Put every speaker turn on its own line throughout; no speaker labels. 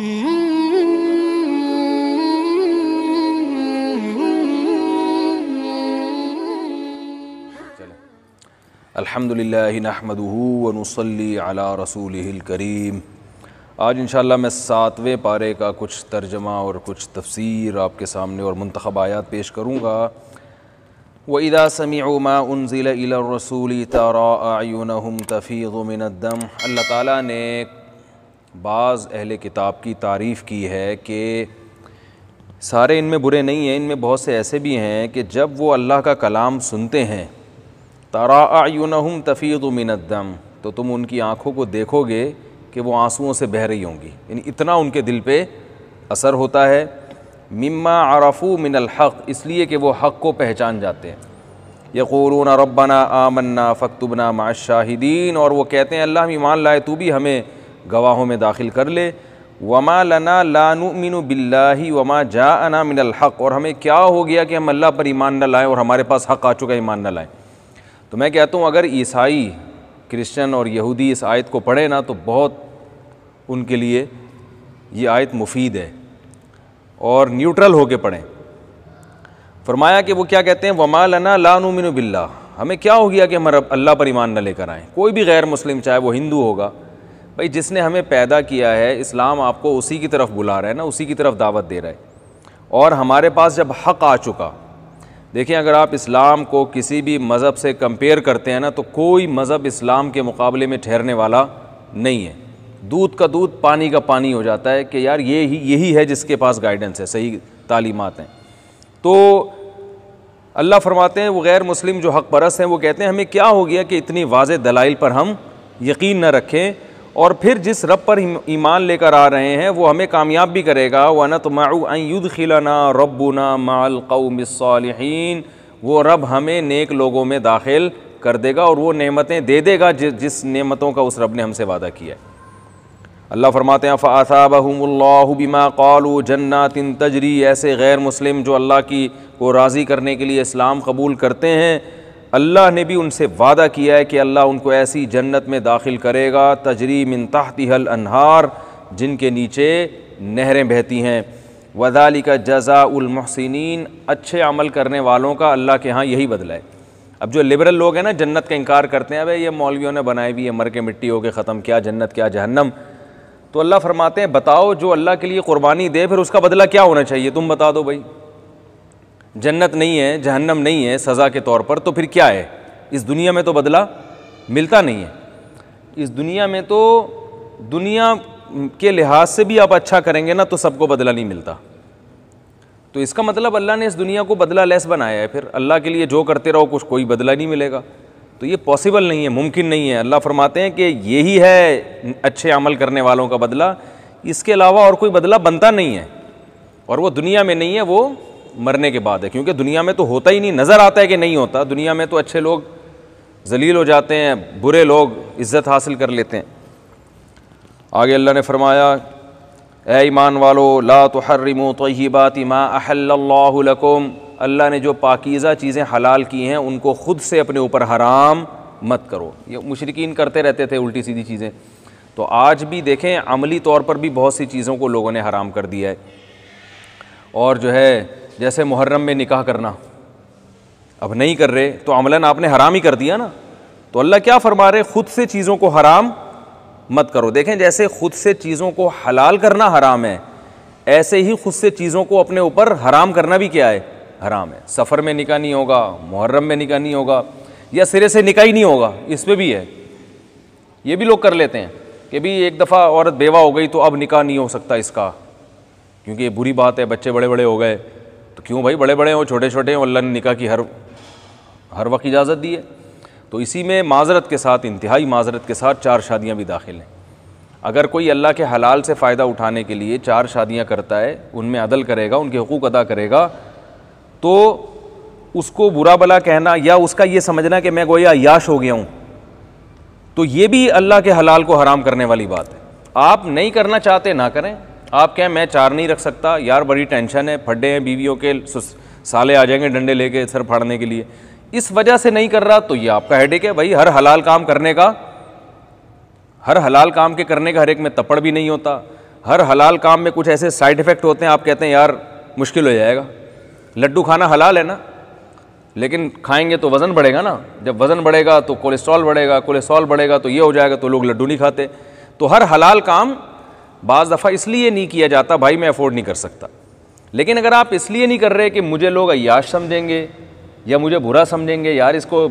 अल्हम्दुलिल्लाह नहमदहू व नसली अला रसूल करीम आज इंशाल्लाह मैं सातवें पारे का कुछ तर्जमा और कुछ तफसीर आपके सामने और मंतखब आयात पेश करूँगा व इदा समी मा उनजिल रसूल तरा आयुन तफ़ीम अल्लाह ताली ने बाज़ अहल किताब की तारीफ़ की है कि सारे इनमें बुरे नहीं हैं इनमें बहुत से ऐसे भी हैं कि जब वो अल्लाह का कलाम सुनते हैं तारा आयुनहम तफ़ीद दम तो तुम उनकी आँखों को देखोगे कि वो आंसुओं से बह रही होंगी यानी इतना उनके दिल पर असर होता है मम्मा आरफू मिनल इसलिए कि वो हक़ को पहचान जाते हैं यकूरून रब्बाना आमन्ना फ़क्तुबना माशाहिदीन और वो कहते हैं अल्लाह ईमान लाए तो भी हमें गवाहों में दाखिल कर ले वमा लना लानु लानुमिन बिल्लाही वमा जा अना मिनल हक़ और हमें क्या हो गया कि हम अल्लाह पर ईमान न लाएँ और हमारे पास हक़ आ चुका ईमान न लाएँ तो मैं कहता हूँ अगर ईसाई क्रिश्चन और यहूदी इस आयत को पढ़े ना तो बहुत उनके लिए ये आयत मुफीद है और न्यूट्रल होके पढ़ें फरमाया कि वो क्या कहते हैं वमा लना लानु लानुमिन बिल्ला हमें क्या हो गया कि हम अल्लाह पर ईमान न लेकर आएँ कोई भी गैर मुस्लिम चाहे वो हिंदू होगा भाई जिसने हमें पैदा किया है इस्लाम आपको उसी की तरफ बुला रहा है ना उसी की तरफ दावत दे रहा है और हमारे पास जब हक आ चुका देखिए अगर आप इस्लाम को किसी भी मज़हब से कंपेयर करते हैं ना तो कोई मज़हब इस्लाम के मुकाबले में ठहरने वाला नहीं है दूध का दूध पानी का पानी हो जाता है कि यार ये ही यही है जिसके पास गाइडेंस है सही तालीमत हैं तो अल्लाह फरमाते हैं वो गैर मुस्लिम जो हक परस हैं वो कहते हैं हमें क्या हो गया कि इतनी वाज दलाइल पर हम यकीन न रखें और फिर जिस रब पर ईमान लेकर आ रहे हैं वो हमें कामयाब भी करेगा तो माउद खिलाना रबुना माल कौमिसन वो रब हमें नेक लोगों में दाखिल कर देगा और वो नेमतें दे देगा जि, जिस नेमतों का उस रब ने हमसे वादा किया है अल्लाह फरमाते हैं फ़ासाबहमल्लाबिमा जन्ना तिन तजरी ऐसे गैर मुस्लिम जो अल्लाह की को राज़ी करने के लिए इस्लाम कबूल करते हैं अल्लाह ने भी उनसे वादा किया है कि अल्लाह उनको ऐसी जन्नत में दाखिल करेगा तजरी मिन तहतिहल अनहार जिनके नीचे नहरें बहती हैं वदाली का जजा उलमहसिन अच्छे अमल करने वालों का अल्लाह के यहाँ यही बदला है अब जो लिबरल लोग हैं ना जन्नत का इनकार करते हैं अब ये मौलवियों ने बनाई भी है मर के मिट्टी हो गए ख़त्म क्या जन्नत क्या जहन्नम तो अल्लाह फरमाते हैं बताओ जो अल्लाह के लिए कुर्बानी दे फिर उसका बदला क्या होना चाहिए तुम बता दो भाई जन्नत नहीं है जहन्नम नहीं है सज़ा के तौर पर तो फिर क्या है इस दुनिया में तो बदला मिलता नहीं है इस दुनिया में तो दुनिया के लिहाज से भी आप अच्छा करेंगे ना तो सबको बदला नहीं मिलता तो इसका मतलब अल्लाह ने इस दुनिया को बदला लेस बनाया है फिर अल्लाह के लिए जो करते रहो कुछ कोई बदला नहीं मिलेगा तो ये पॉसिबल नहीं है मुमकिन नहीं है अल्लाह फरमाते हैं कि यही है अच्छे अमल करने वालों का बदला इसके अलावा और कोई बदला बनता नहीं है और वो दुनिया में नहीं है वो मरने के बाद है क्योंकि दुनिया में तो होता ही नहीं नज़र आता है कि नहीं होता दुनिया में तो अच्छे लोग जलील हो जाते हैं बुरे लोग इज़्ज़त हासिल कर लेते हैं आगे अल्लाह ने फरमाया ए ईमान वालो ला तो हर्रमो बात माँ अहल्लाकुम अल्लाह ने जो पाकिज़ा चीज़ें हलाल की हैं उनको ख़ुद से अपने ऊपर हराम मत करो ये मुशरकिन करते रहते थे उल्टी सीधी चीज़ें तो आज भी देखें अमली तौर पर भी बहुत सी चीज़ों को लोगों ने हराम कर दिया है और जो है जैसे मुहर्रम में निकाह करना अब नहीं कर रहे तो अमलन आपने हराम ही कर दिया ना तो अल्लाह क्या फरमा रहे ख़ुद से चीज़ों को हराम मत करो देखें जैसे ख़ुद से चीज़ों को हलाल करना हराम है ऐसे ही ख़ुद से चीज़ों को अपने ऊपर हराम करना भी क्या है हराम है सफ़र में निका नहीं होगा मुहर्रम में निका नहीं होगा या सिरे से निका ही नहीं होगा इस पर भी है ये भी लोग कर लेते हैं कि भी एक दफ़ा औरत बेवा हो गई तो अब निका नहीं हो सकता इसका क्योंकि ये बुरी बात है बच्चे बड़े बड़े हो गए क्यों भाई बड़े बड़े हों छोटे छोटे हों अल्लाह ने निका की हर हर वक्त इजाज़त दी है तो इसी में माजरत के साथ इंतहाई माजरत के साथ चार शादियाँ भी दाखिल हैं अगर कोई अल्लाह के हलाल से फ़ायदा उठाने के लिए चार शादियाँ करता है उनमें अदल करेगा उनके हकूक़ अदा करेगा तो उसको बुरा भला कहना या उसका ये समझना कि मैं गोया याश हो गया हूँ तो ये भी अल्लाह के हलाल को हराम करने वाली बात है आप नहीं करना चाहते ना करें आप कहें मैं चार नहीं रख सकता यार बड़ी टेंशन है फड्डे हैं बीवियों के साले आ जाएंगे डंडे लेके सर फाड़ने के लिए इस वजह से नहीं कर रहा तो ये आपका हेडेक है भाई हर हलाल काम करने का हर हलाल काम के करने का हर एक में तपड़ भी नहीं होता हर हलाल काम में कुछ ऐसे साइड इफ़ेक्ट होते हैं आप कहते हैं यार मुश्किल हो जाएगा लड्डू खाना हलाल है ना लेकिन खाएंगे तो वज़न बढ़ेगा ना जब वज़न बढ़ेगा तो कोलेस्ट्रॉल बढ़ेगा कोलेस्ट्रॉल बढ़ेगा तो ये हो जाएगा तो लोग लड्डू नहीं खाते तो हर हलाल काम बज़ दफ़ा इसलिए नहीं किया जाता भाई मैं अफोर्ड नहीं कर सकता लेकिन अगर आप इसलिए नहीं कर रहे कि मुझे लोग अयाश समझेंगे या मुझे बुरा समझेंगे यार इसको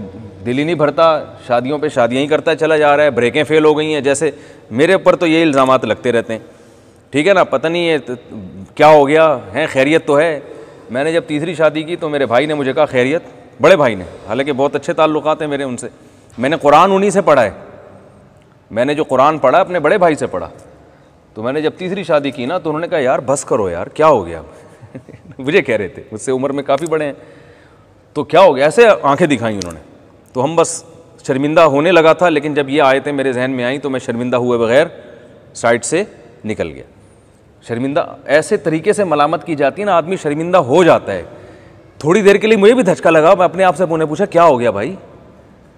दिल ही नहीं भरता शादियों पे शादियाँ ही करता चला जा रहा है ब्रेकें फ़ेल हो गई हैं जैसे मेरे ऊपर तो ये इल्ज़ाम लगते रहते हैं ठीक है ना पता नहीं है क्या हो गया है खैरियत तो है मैंने जब तीसरी शादी की तो मेरे भाई ने मुझे कहा खैरियत बड़े भाई ने हालांकि बहुत अच्छे ताल्लुक़ हैं मेरे उनसे मैंने कुरान उन्हीं से पढ़ा है मैंने जो कुरान पढ़ा अपने बड़े भाई से पढ़ा तो मैंने जब तीसरी शादी की ना तो उन्होंने कहा यार बस करो यार क्या हो गया मुझे कह रहे थे मुझसे उम्र में काफ़ी बड़े हैं तो क्या हो गया ऐसे आंखें दिखाई उन्होंने तो हम बस शर्मिंदा होने लगा था लेकिन जब ये आए थे मेरे जहन में आई तो मैं शर्मिंदा हुए बगैर साइड से निकल गया शर्मिंदा ऐसे तरीके से मलामत की जाती है ना आदमी शर्मिंदा हो जाता है थोड़ी देर के लिए मुझे भी धचका लगा मैं अपने आप से उन्हें पूछा क्या हो गया भाई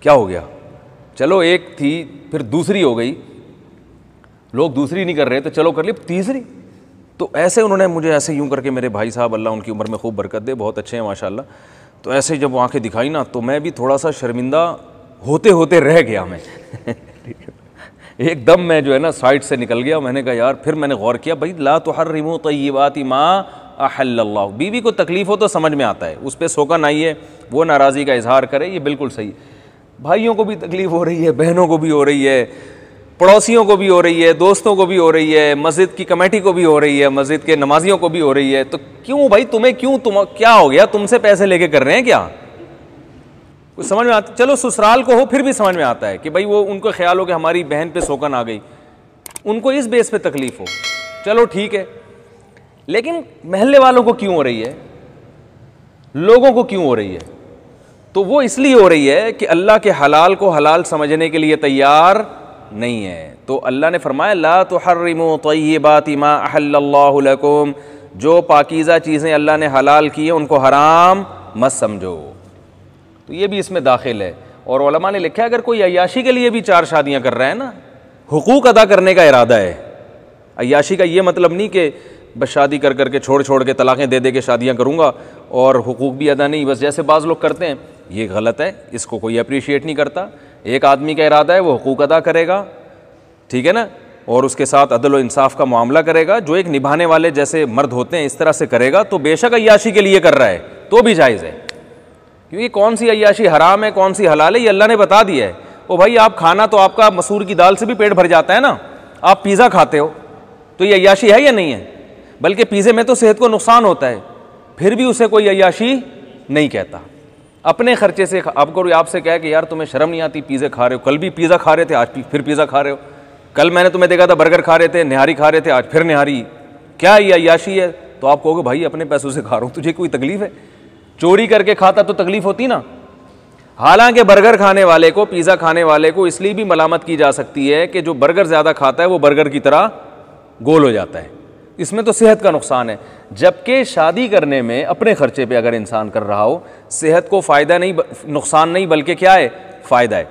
क्या हो गया चलो एक थी फिर दूसरी हो गई लोग दूसरी नहीं कर रहे तो चलो कर लिए तीसरी तो ऐसे उन्होंने मुझे ऐसे यूं करके मेरे भाई साहब अल्लाह उनकी उम्र में खूब बरकत दे बहुत अच्छे हैं माशाला तो ऐसे जब आंखें दिखाई ना तो मैं भी थोड़ा सा शर्मिंदा होते होते रह गया मैं एकदम मैं जो है ना साइड से निकल गया मैंने कहा यार फिर मैंने गौर किया भाई ला तो हर रिमो ही माँ अहल्ला बीवी को तकलीफ़ हो तो समझ में आता है उस पर सोका नहीं है वो नाराज़ी का इजहार करे ये बिल्कुल सही है भाइयों को भी तकलीफ़ हो रही है बहनों को भी हो रही है पड़ोसियों को भी हो रही है दोस्तों को भी हो रही है मस्जिद की कमेटी को भी हो रही है मस्जिद के नमाजियों को भी हो रही है तो क्यों भाई तुम्हें क्यों तुम क्या हो गया तुमसे पैसे लेके कर रहे हैं क्या कुछ समझ में आता चलो ससुराल को हो फिर भी समझ में आता है कि भाई वो उनको ख्याल हो कि हमारी बहन पे सोकन आ गई उनको इस बेस पे तकलीफ हो चलो ठीक है लेकिन महल्ले वालों को क्यों हो रही है लोगों को क्यों हो रही है तो वो इसलिए हो रही है कि अल्लाह के हलाल को हलाल समझने के लिए तैयार नहीं है तो अल्लाह ने फरमाया ला तो हर तो ये बात इमा अहल्लाकुम जो पाकिज़ा चीज़ें अल्लाह ने हलाल की हैं उनको हराम मत समझो तो ये भी इसमें दाखिल है और ओलमा ने लिखा है अगर कोई अयाशी के लिए भी चार शादियाँ कर रहा है ना हकूक़ अदा करने का इरादा है अयाशी का ये मतलब नहीं कि बस शादी कर करके छोड़ छोड़ के तलाक़ें दे दे के शादियाँ करूँगा और हकूक़ भी अदा नहीं बस जैसे बाज़ लोग करते हैं ये गलत है इसको कोई अप्रिशिएट नहीं करता एक आदमी का इरादा है वो हकूक़ अदा करेगा ठीक है ना और उसके साथ अदल इंसाफ का मामला करेगा जो एक निभाने वाले जैसे मर्द होते हैं इस तरह से करेगा तो बेशक अयाशी के लिए कर रहा है तो भी जायज़ है क्योंकि कौन सी अयाशी हराम है कौन सी हलाल है ये अल्लाह ने बता दिया है ओ भाई आप खाना तो आपका मसूर की दाल से भी पेट भर जाता है ना आप पिज़्ज़ा खाते हो तो ये अयाशी है या नहीं है बल्कि पिज़्ज़े में तो सेहत को नुकसान होता है फिर भी उसे कोई अयाशी नहीं कहता अपने खर्चे से आपको आपसे कहे कि यार तुम्हें शर्म नहीं आती पिज़्ज़ा खा रहे हो कल भी पिज़्ज़ा खा रहे थे आज फिर पिज़्ज़ा खा रहे हो कल मैंने तुम्हें देखा था बर्गर खा रहे थे निहारी खा रहे थे आज फिर निहारी क्या ये याशी है तो आप कहोगे भाई अपने पैसों से खा रहा हूँ तुझे कोई तकलीफ़ है चोरी करके खाता तो तकलीफ़ होती ना हालांकि बर्गर खाने वाले को पिज़्ज़ा खाने वाले को इसलिए भी मलामत की जा सकती है कि जो बर्गर ज़्यादा खाता है वो बर्गर की तरह गोल हो जाता है इसमें तो सेहत का नुकसान है जबकि शादी करने में अपने खर्चे पे अगर इंसान कर रहा हो सेहत को फ़ायदा नहीं नुकसान नहीं बल्कि क्या है फ़ायदा है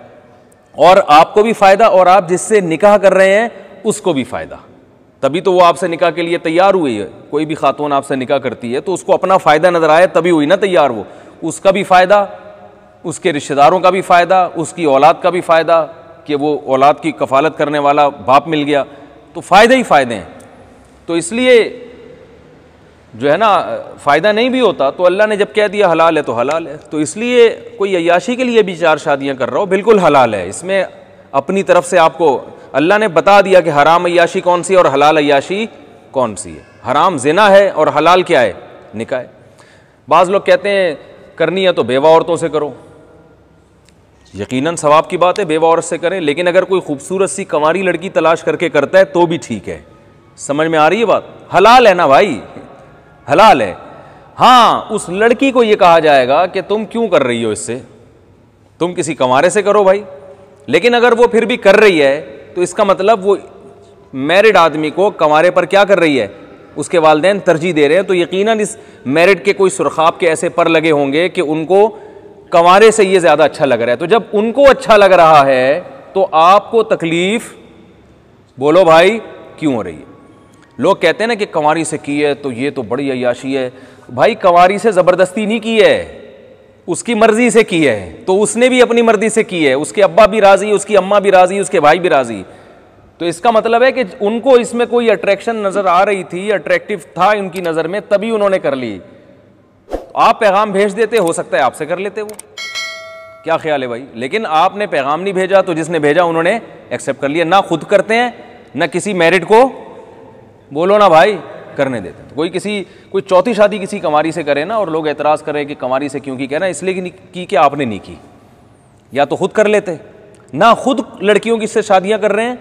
और आपको भी फ़ायदा और आप जिससे निकाह कर रहे हैं उसको भी फ़ायदा तभी तो वो आपसे निकाह के लिए तैयार हुई है कोई भी खातून आपसे निकाह करती है तो उसको अपना फ़ायदा नज़र आया तभी हुई ना तैयार वो उसका भी फ़ायदा उसके रिश्तेदारों का भी फ़ायदा उसकी औलाद का भी फ़ायदा कि वो औलाद की कफालत करने वाला बाप मिल गया तो फ़ायदे ही फ़ायदे हैं तो इसलिए जो है ना फ़ायदा नहीं भी होता तो अल्लाह ने जब कह दिया हलाल है तो हलाल है तो इसलिए कोई अयाशी के लिए भी चार शादियाँ कर रहा हो बिल्कुल हलाल है इसमें अपनी तरफ से आपको अल्लाह ने बता दिया कि हराम अयाशी कौन सी है और हलाल अयाशी कौन सी है हराम जिना है और हलाल क्या है निकाय है बाज़ लोग कहते हैं करनी है तो बेवा औरतों से करो यकीन सवाब की बात है बेवा औरत से करें लेकिन अगर कोई खूबसूरत सी कंवारी लड़की तलाश करके करता है तो भी ठीक है समझ में आ रही है बात हलाल है ना भाई हलाल है हाँ उस लड़की को ये कहा जाएगा कि तुम क्यों कर रही हो इससे तुम किसी कमारे से करो भाई लेकिन अगर वो फिर भी कर रही है तो इसका मतलब वो मैरिड आदमी को कमारे पर क्या कर रही है उसके वालदेन तरजीह दे रहे हैं तो यकीनन इस मैरिड के कोई सुरखाब के ऐसे पर लगे होंगे कि उनको कमारे से ये ज़्यादा अच्छा लग रहा है तो जब उनको अच्छा लग रहा है तो आपको तकलीफ बोलो भाई क्यों हो रही है लोग कहते हैं ना कि कंवारी से की है तो ये तो बड़ी अयाशी है भाई कंवारी से ज़बरदस्ती नहीं की है उसकी मर्ज़ी से की है तो उसने भी अपनी मर्ज़ी से की है उसके अब्बा भी राज़ी उसकी अम्मा भी राज़ी उसके भाई भी राज़ी तो इसका मतलब है कि उनको इसमें कोई अट्रैक्शन नज़र आ रही थी अट्रैक्टिव था उनकी नज़र में तभी उन्होंने कर ली तो आप पैगाम भेज देते हो सकता है आपसे कर लेते वो क्या ख्याल है भाई लेकिन आपने पैगाम नहीं भेजा तो जिसने भेजा उन्होंने एक्सेप्ट कर लिया ना खुद करते हैं ना किसी मेरिट को बोलो ना भाई करने देते हैं तो कोई किसी कोई चौथी शादी किसी कमारी से करे ना और लोग एतराज़ करें कि कमारी से क्यों की कहना इसलिए कि की कि आपने नहीं की या तो खुद कर लेते ना खुद लड़कियों की से शादियाँ कर रहे हैं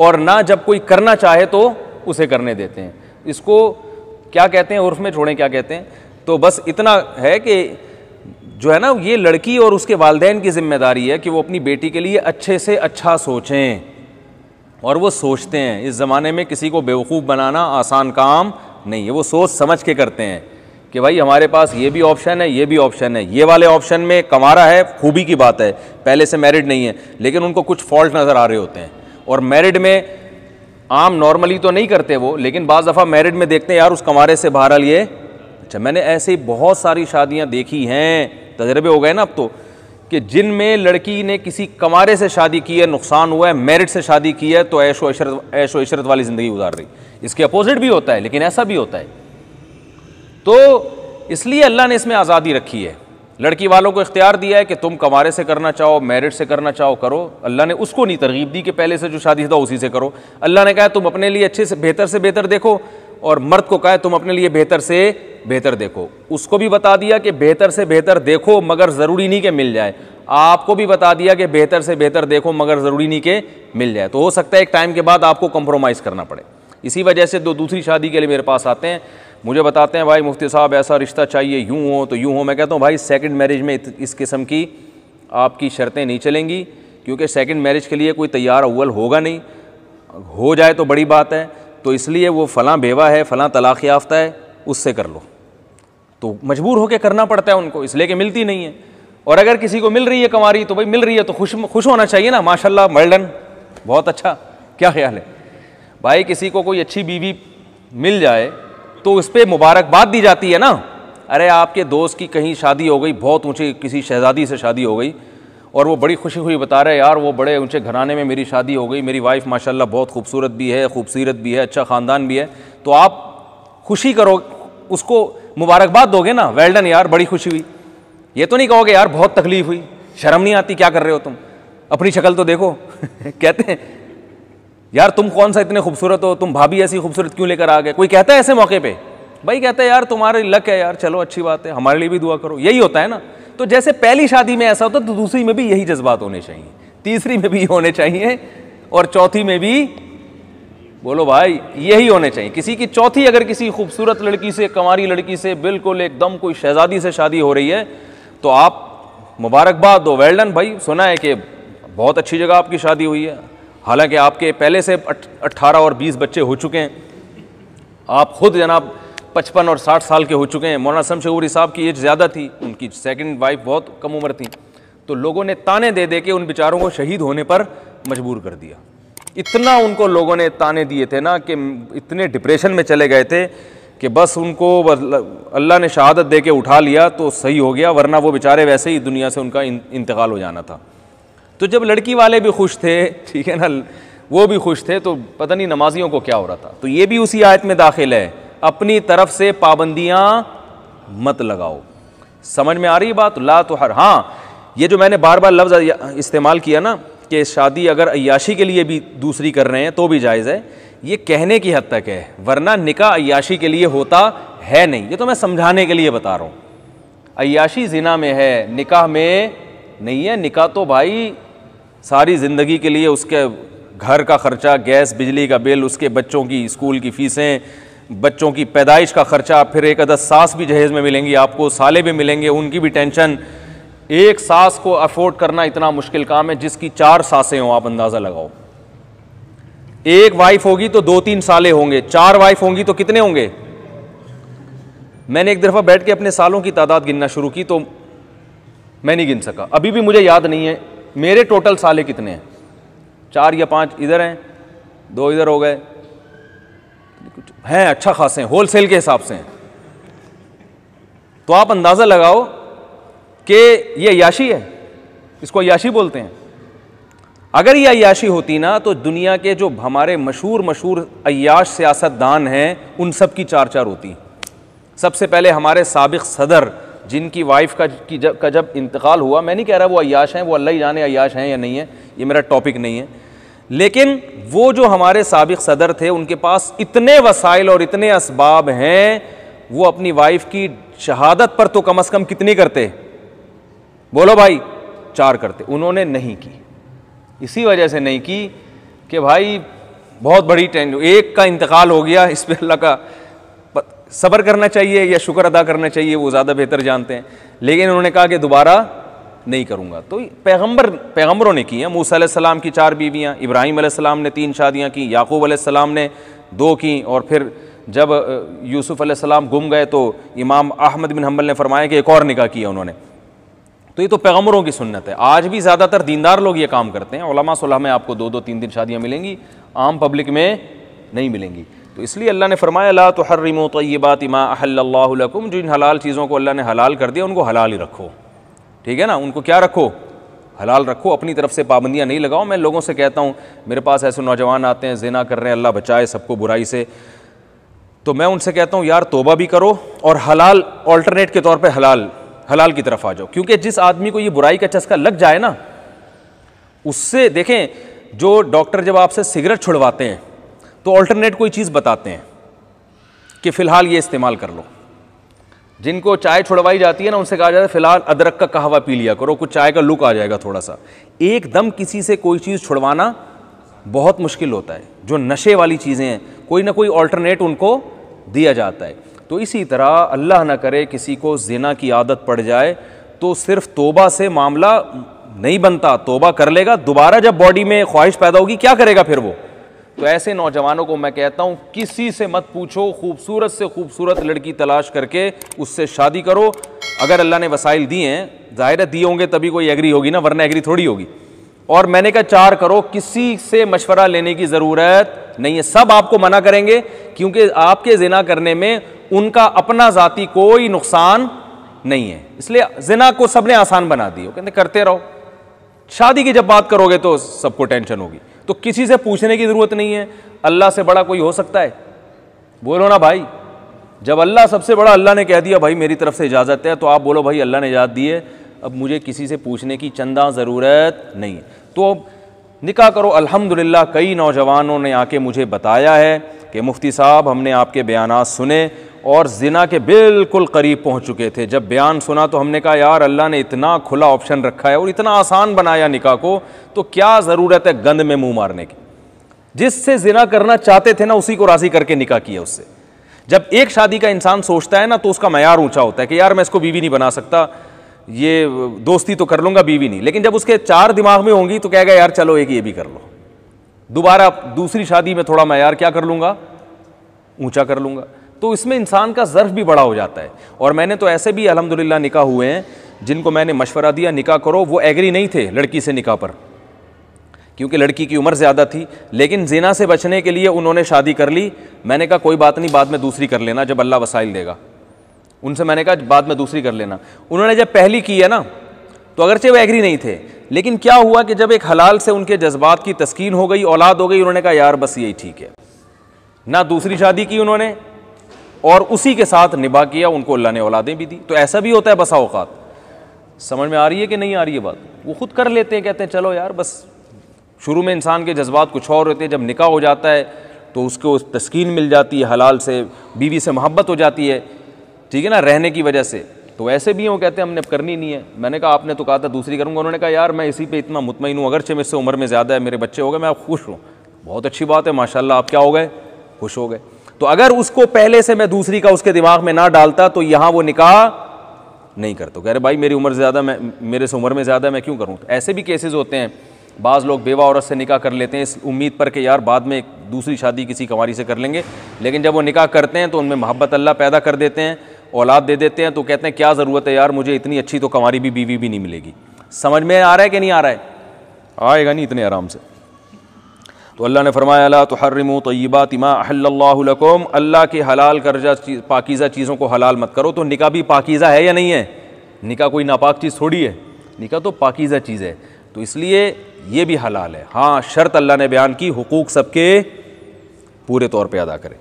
और ना जब कोई करना चाहे तो उसे करने देते हैं इसको क्या कहते हैं उर्फ में छोड़ें क्या कहते हैं तो बस इतना है कि जो है ना ये लड़की और उसके वालदेन की जिम्मेदारी है कि वो अपनी बेटी के लिए अच्छे से अच्छा सोचें और वो सोचते हैं इस ज़माने में किसी को बेवकूफ़ बनाना आसान काम नहीं है वो सोच समझ के करते हैं कि भाई हमारे पास ये भी ऑप्शन है ये भी ऑप्शन है ये वाले ऑप्शन में कमारा है खूबी की बात है पहले से मैरिड नहीं है लेकिन उनको कुछ फॉल्ट नज़र आ रहे होते हैं और मैरिड में आम नॉर्मली तो नहीं करते वो लेकिन बाज़ दफ़ा मैरिड में देखते हैं यार उस कमारे से बहरहाल ये अच्छा मैंने ऐसे बहुत सारी शादियाँ देखी हैं तजर्बे हो गए ना अब तो कि जिन में लड़की ने किसी कमारे से शादी की है नुकसान हुआ है मेरिट से शादी की है तो ऐशो इशरत ऐशो इशरत वाली ज़िंदगी गुजार रही इसके अपोजिट भी होता है लेकिन ऐसा भी होता है तो इसलिए अल्लाह ने इसमें आज़ादी रखी है लड़की वालों को इख्तियार दिया है कि तुम कमारे से करना चाहो मेरिट से करना चाहो करो अल्लाह ने उसको नहीं तरगीब दी कि पहले से जो शादी था उसी से करो अल्लाह ने कहा तुम अपने लिए अच्छे से बेहतर से बेहतर देखो और मर्द को कहा तुम अपने लिए बेहतर से बेहतर देखो उसको भी बता दिया कि बेहतर से बेहतर देखो मगर ज़रूरी नहीं कि मिल जाए आपको भी बता दिया कि बेहतर से बेहतर देखो मगर ज़रूरी नहीं कि मिल जाए तो हो सकता है एक टाइम के बाद आपको कंप्रोमाइज़ करना पड़े इसी वजह से दो दूसरी शादी के लिए मेरे पास आते हैं मुझे बताते हैं भाई मुफ्ती साहब ऐसा रिश्ता चाहिए यूँ हो तो यूँ हो मैं कहता हूँ भाई सेकंड मैरिज में इस किस्म की आपकी शर्तें नहीं चलेंगी क्योंकि सेकंड मैरिज के लिए कोई तैयार अव्वल होगा नहीं हो जाए तो बड़ी बात है तो इसलिए वो फ़लाँ बेवा है फ़लाँ तलाक़ याफ्ता है उससे कर लो तो मजबूर होकर करना पड़ता है उनको इसलिए कि मिलती नहीं है और अगर किसी को मिल रही है कमारी तो भाई मिल रही है तो खुश खुश होना चाहिए ना माशाल्लाह मर्डन बहुत अच्छा क्या ख्याल है भाई किसी को कोई अच्छी बीवी मिल जाए तो उस पर मुबारकबाद दी जाती है ना अरे आपके दोस्त की कहीं शादी हो गई बहुत ऊँची किसी शहजादी से शादी हो गई और वो बड़ी खुशी हुई बता रहे यार वो बड़े ऊंचे घराने में मेरी शादी हो गई मेरी वाइफ माशाल्लाह बहुत खूबसूरत भी है खूबसूरत भी है अच्छा ख़ानदान भी है तो आप खुशी करो उसको मुबारकबाद दोगे ना वेल्डन यार बड़ी खुशी हुई ये तो नहीं कहोगे यार बहुत तकलीफ़ हुई शर्म नहीं आती क्या कर रहे हो तुम अपनी शक्ल तो देखो कहते हैं यार तुम कौन सा इतने खूबसूरत हो तुम भाभी ऐसी खूबसूरत क्यों लेकर आ गए कोई कहता है ऐसे मौके पर भाई कहता है यार तुम्हारी लक है यार चलो अच्छी बात है हमारे लिए भी दुआ करो यही होता है ना तो जैसे पहली शादी में ऐसा होता तो दूसरी में भी यही जज्बात होने चाहिए तीसरी में भी होने चाहिए और चौथी में भी बोलो भाई यही होने चाहिए किसी की चौथी अगर किसी खूबसूरत लड़की से कंवारी लड़की से बिल्कुल एकदम कोई शहजादी से शादी हो रही है तो आप मुबारकबाद दो वेल्डन भाई सुना है कि बहुत अच्छी जगह आपकी शादी हुई है हालांकि आपके पहले से अट्ठारह और बीस बच्चे हो चुके हैं आप खुद जनाब पचपन और साठ साल के हो चुके हैं मौलाना शमशगूरी साहब की एज ज़्यादा थी उनकी सेकेंड वाइफ बहुत कम उम्र थी तो लोगों ने ताने दे दे के उन बेचारों को शहीद होने पर मजबूर कर दिया इतना उनको लोगों ने ताने दिए थे ना कि इतने डिप्रेशन में चले गए थे कि बस उनको अल्लाह ने शहादत दे के उठा लिया तो सही हो गया वरना वो बेचारे वैसे ही दुनिया से उनका इंतकाल हो जाना था तो जब लड़की वाले भी खुश थे ठीक है ना वो भी खुश थे तो पता नहीं नमाजियों को क्या हो रहा था तो ये भी उसी आयत में दाखिल है अपनी तरफ से पाबंदियां मत लगाओ समझ में आ रही बात ला तो हर हाँ ये जो मैंने बार बार लफ्ज़ इस्तेमाल किया ना कि शादी अगर अयाशी के लिए भी दूसरी कर रहे हैं तो भी जायज़ है ये कहने की हद तक है वरना निका अयाशी के लिए होता है नहीं ये तो मैं समझाने के लिए बता रहा हूँ अयाशी जिना में है निकाह में नहीं है निकाह तो भाई सारी ज़िंदगी के लिए उसके घर का खर्चा गैस बिजली का बिल उसके बच्चों की स्कूल की फीसें बच्चों की पैदाइश का ख़र्चा फिर एक अदर सास भी जहेज़ में मिलेंगी आपको साले भी मिलेंगे उनकी भी टेंशन एक सास को अफोर्ड करना इतना मुश्किल काम है जिसकी चार सासें हों आप अंदाज़ा लगाओ एक वाइफ होगी तो दो तीन साले होंगे चार वाइफ होंगी तो कितने होंगे मैंने एक दफ़ा बैठ के अपने सालों की तादाद गिनना शुरू की तो मैं नहीं गिन सका अभी भी मुझे याद नहीं है मेरे टोटल साले कितने हैं चार या पाँच इधर हैं दो इधर हो गए हैं अच्छा खासे हैं होल सेल के हिसाब से हैं तो आप अंदाज़ा लगाओ कि ये अयाशी है इसको अयाशी बोलते हैं अगर ये अयाशी होती ना तो दुनिया के जो हमारे मशहूर मशहूर अयाश सियासतदान हैं उन सब की चार चार होती सबसे पहले हमारे सबक सदर जिनकी वाइफ का की जब का जब इंतकाल हुआ मैं नहीं कह रहा वो अयाश हैं वो अल्लाह ही जाने अयाश हैं या नहीं है ये मेरा टॉपिक नहीं है लेकिन वो जो हमारे सबक सदर थे उनके पास इतने वसाइल और इतने इसबाब हैं वो अपनी वाइफ की शहादत पर तो कम अज़ कम कितनी करते बोलो भाई चार करते उन्होंने नहीं की इसी वजह से नहीं की कि भाई बहुत बड़ी टें एक का इंतकाल हो गया इस पर अल्लाह का सब्र करना चाहिए या शुक्र अदा करना चाहिए वो ज़्यादा बेहतर जानते हैं लेकिन उन्होंने कहा कि दोबारा नहीं करूँगा तो पैगम्बर पैगम्बरों ने की हैं मूसा सलाम की चार बीवियाँ इब्राहिम सलाम ने तीन शादियाँ की याकूब सलाम ने दो की और फिर जब यूसुफ़ सलाम गुम गए तो इमाम अहमद बिन हम्बल ने फरमाया कि एक और निकाह किया उन्होंने तो ये तो पैगम्बरों की सुन्नत है आज भी ज़्यादातर दीनदार लोग ये काम करते हैं ओलमा सुलह में आपको दो दो तीन तीन शादियाँ मिलेंगी आम पब्लिक में नहीं मिलेंगी तो इसलिए अल्लाह ने फरमाया ला तो ये बात इमा अहल्लाकुम जिन हलाल चीज़ों को अल्लाह ने हलाल कर दिया उनको हलाल ही रखो ठीक है ना उनको क्या रखो हलाल रखो अपनी तरफ से पाबंदियाँ नहीं लगाओ मैं लोगों से कहता हूँ मेरे पास ऐसे नौजवान आते हैं जिना कर रहे हैं अल्लाह बचाए सबको बुराई से तो मैं उनसे कहता हूँ यार तोबा भी करो और हलाल ऑल्टरनेट के तौर पर हलाल हलाल की तरफ आ जाओ क्योंकि जिस आदमी को ये बुराई का चस्का लग जाए ना उससे देखें जो डॉक्टर जब आपसे सिगरेट छुड़वाते हैं तो ऑल्टरनेट कोई चीज़ बताते हैं कि फ़िलहाल ये इस्तेमाल कर लो जिनको चाय छुड़वाई जाती है ना उनसे कहा जाता है फिलहाल अदरक का कहवा पी लिया करो कुछ चाय का लुक आ जाएगा थोड़ा सा एकदम किसी से कोई चीज़ छुड़वाना बहुत मुश्किल होता है जो नशे वाली चीज़ें हैं कोई ना कोई ऑल्टरनेट उनको दिया जाता है तो इसी तरह अल्लाह ना करे किसी को जिना की आदत पड़ जाए तो सिर्फ तोबा से मामला नहीं बनता तोबा कर लेगा दोबारा जब बॉडी में ख्वाहिश पैदा होगी क्या करेगा फिर वो तो ऐसे नौजवानों को मैं कहता हूँ किसी से मत पूछो खूबसूरत से खूबसूरत लड़की तलाश करके उससे शादी करो अगर अल्लाह ने वसाइल दिए हैं ज़ाहिर है दिए होंगे तभी कोई एग्री होगी ना वरना एग्री थोड़ी होगी और मैंने कहा चार करो किसी से मशवरा लेने की ज़रूरत नहीं है सब आपको मना करेंगे क्योंकि आपके जिना करने में उनका अपना जाति कोई नुकसान नहीं है इसलिए जिना को सबने आसान बना दी कहते करते रहो शादी की जब बात करोगे तो सबको टेंशन होगी तो किसी से पूछने की ज़रूरत नहीं है अल्लाह से बड़ा कोई हो सकता है बोलो ना भाई जब अल्लाह सबसे बड़ा अल्लाह ने कह दिया भाई मेरी तरफ से इजाज़त है तो आप बोलो भाई अल्लाह ने इजाज़त दी है अब मुझे किसी से पूछने की चंदा ज़रूरत नहीं है तो निका करो अल्हम्दुलिल्लाह कई नौजवानों ने आके मुझे बताया है कि मुफ्ती साहब हमने आपके बयान सुने और ज़िना के बिल्कुल करीब पहुंच चुके थे जब बयान सुना तो हमने कहा यार अल्लाह ने इतना खुला ऑप्शन रखा है और इतना आसान बनाया निका को तो क्या ज़रूरत है गंद में मुंह मारने की जिससे ज़िना करना चाहते थे ना उसी को राज़ी करके निका किया उससे जब एक शादी का इंसान सोचता है ना तो उसका मैार ऊँचा होता है कि यार मैं इसको बीवी नहीं बना सकता ये दोस्ती तो कर लूँगा बीवी नहीं लेकिन जब उसके चार दिमाग में होंगी तो कहेगा यार चलो एक ये भी कर लो दोबारा दूसरी शादी में थोड़ा मैार क्या कर लूँगा ऊँचा कर लूँगा तो इसमें इंसान का ज़र्फ़ भी बड़ा हो जाता है और मैंने तो ऐसे भी अलहमदिल्ला निका हुए हैं जिनको मैंने मशवरा दिया निका करो वो एग्री नहीं थे लड़की से निका पर क्योंकि लड़की की उम्र ज़्यादा थी लेकिन जीना से बचने के लिए उन्होंने शादी कर ली मैंने कहा कोई बात नहीं बाद में दूसरी कर लेना जब अल्लाह वसाइल देगा उनसे मैंने कहा बाद में दूसरी कर लेना उन्होंने जब पहली की है ना तो अगरचे वो एग्री नहीं थे लेकिन क्या हुआ कि जब एक हलाल से उनके जज्बात की तस्कीन हो गई औलाद हो गई उन्होंने कहा यार बस यही ठीक है ना दूसरी शादी की उन्होंने और उसी के साथ निभा किया उनको अल्लाह ने औलादें भी दी तो ऐसा भी होता है बसा अवकात समझ में आ रही है कि नहीं आ रही है बात वो खुद कर लेते हैं कहते हैं चलो यार बस शुरू में इंसान के जज्बात कुछ और होते हैं जब निकाह हो जाता है तो उसको तस्कीन मिल जाती है हलाल से बीवी से मोहब्बत हो जाती है ठीक है ना रहने की वजह से तो ऐसे भी हैं वो कहते हैं हमने अब करनी नहीं है मैंने कहा आपने तो कहा था दूसरी करूँगा उन्होंने कहा यार मैं इसी पर इतना मुतमिन हूँ अगरचे से उम्र में ज़्यादा है मेरे बच्चे हो गए मैं अब खुश हूँ बहुत अच्छी बात है माशाला आप क्या हो गए खुश हो गए तो अगर उसको पहले से मैं दूसरी का उसके दिमाग में ना डालता तो यहाँ वो निकाह नहीं करता कह रहे भाई मेरी उम्र ज़्यादा मैं मेरे से उम्र में ज़्यादा मैं क्यों करूँ तो ऐसे भी केसेस होते हैं बाज़ लोग बेवा औरत से निकाह कर लेते हैं इस उम्मीद पर कि यार बाद में दूसरी शादी किसी कंवारी से कर लेंगे लेकिन जब वो निकाह करते हैं तो उनमें मोहब्बत अल्लाह पैदा कर देते हैं औलाद दे देते हैं तो कहते हैं क्या ज़रूरत है यार मुझे इतनी अच्छी तो कंवारी भी बीवी भी नहीं मिलेगी समझ में आ रहा है कि नहीं आ रहा है आएगा नहीं इतने आराम से तो अल्लाह ने फरमाया ला तो हर्रमू तय्यबा तिमा अहल्लाकुम अल्लाह के हलाल करजा चीज़, पाकिज़ा चीज़ों को हलाल मत करो तो निका भी पाकिज़ा है या नहीं है निका कोई नापाक चीज़ थोड़ी है निका तो पाकिज़ा चीज़ है तो इसलिए ये भी हलाल है हाँ शर्त अल्लाह ने बयान की हकूक़ सबके पूरे तौर पर अदा करें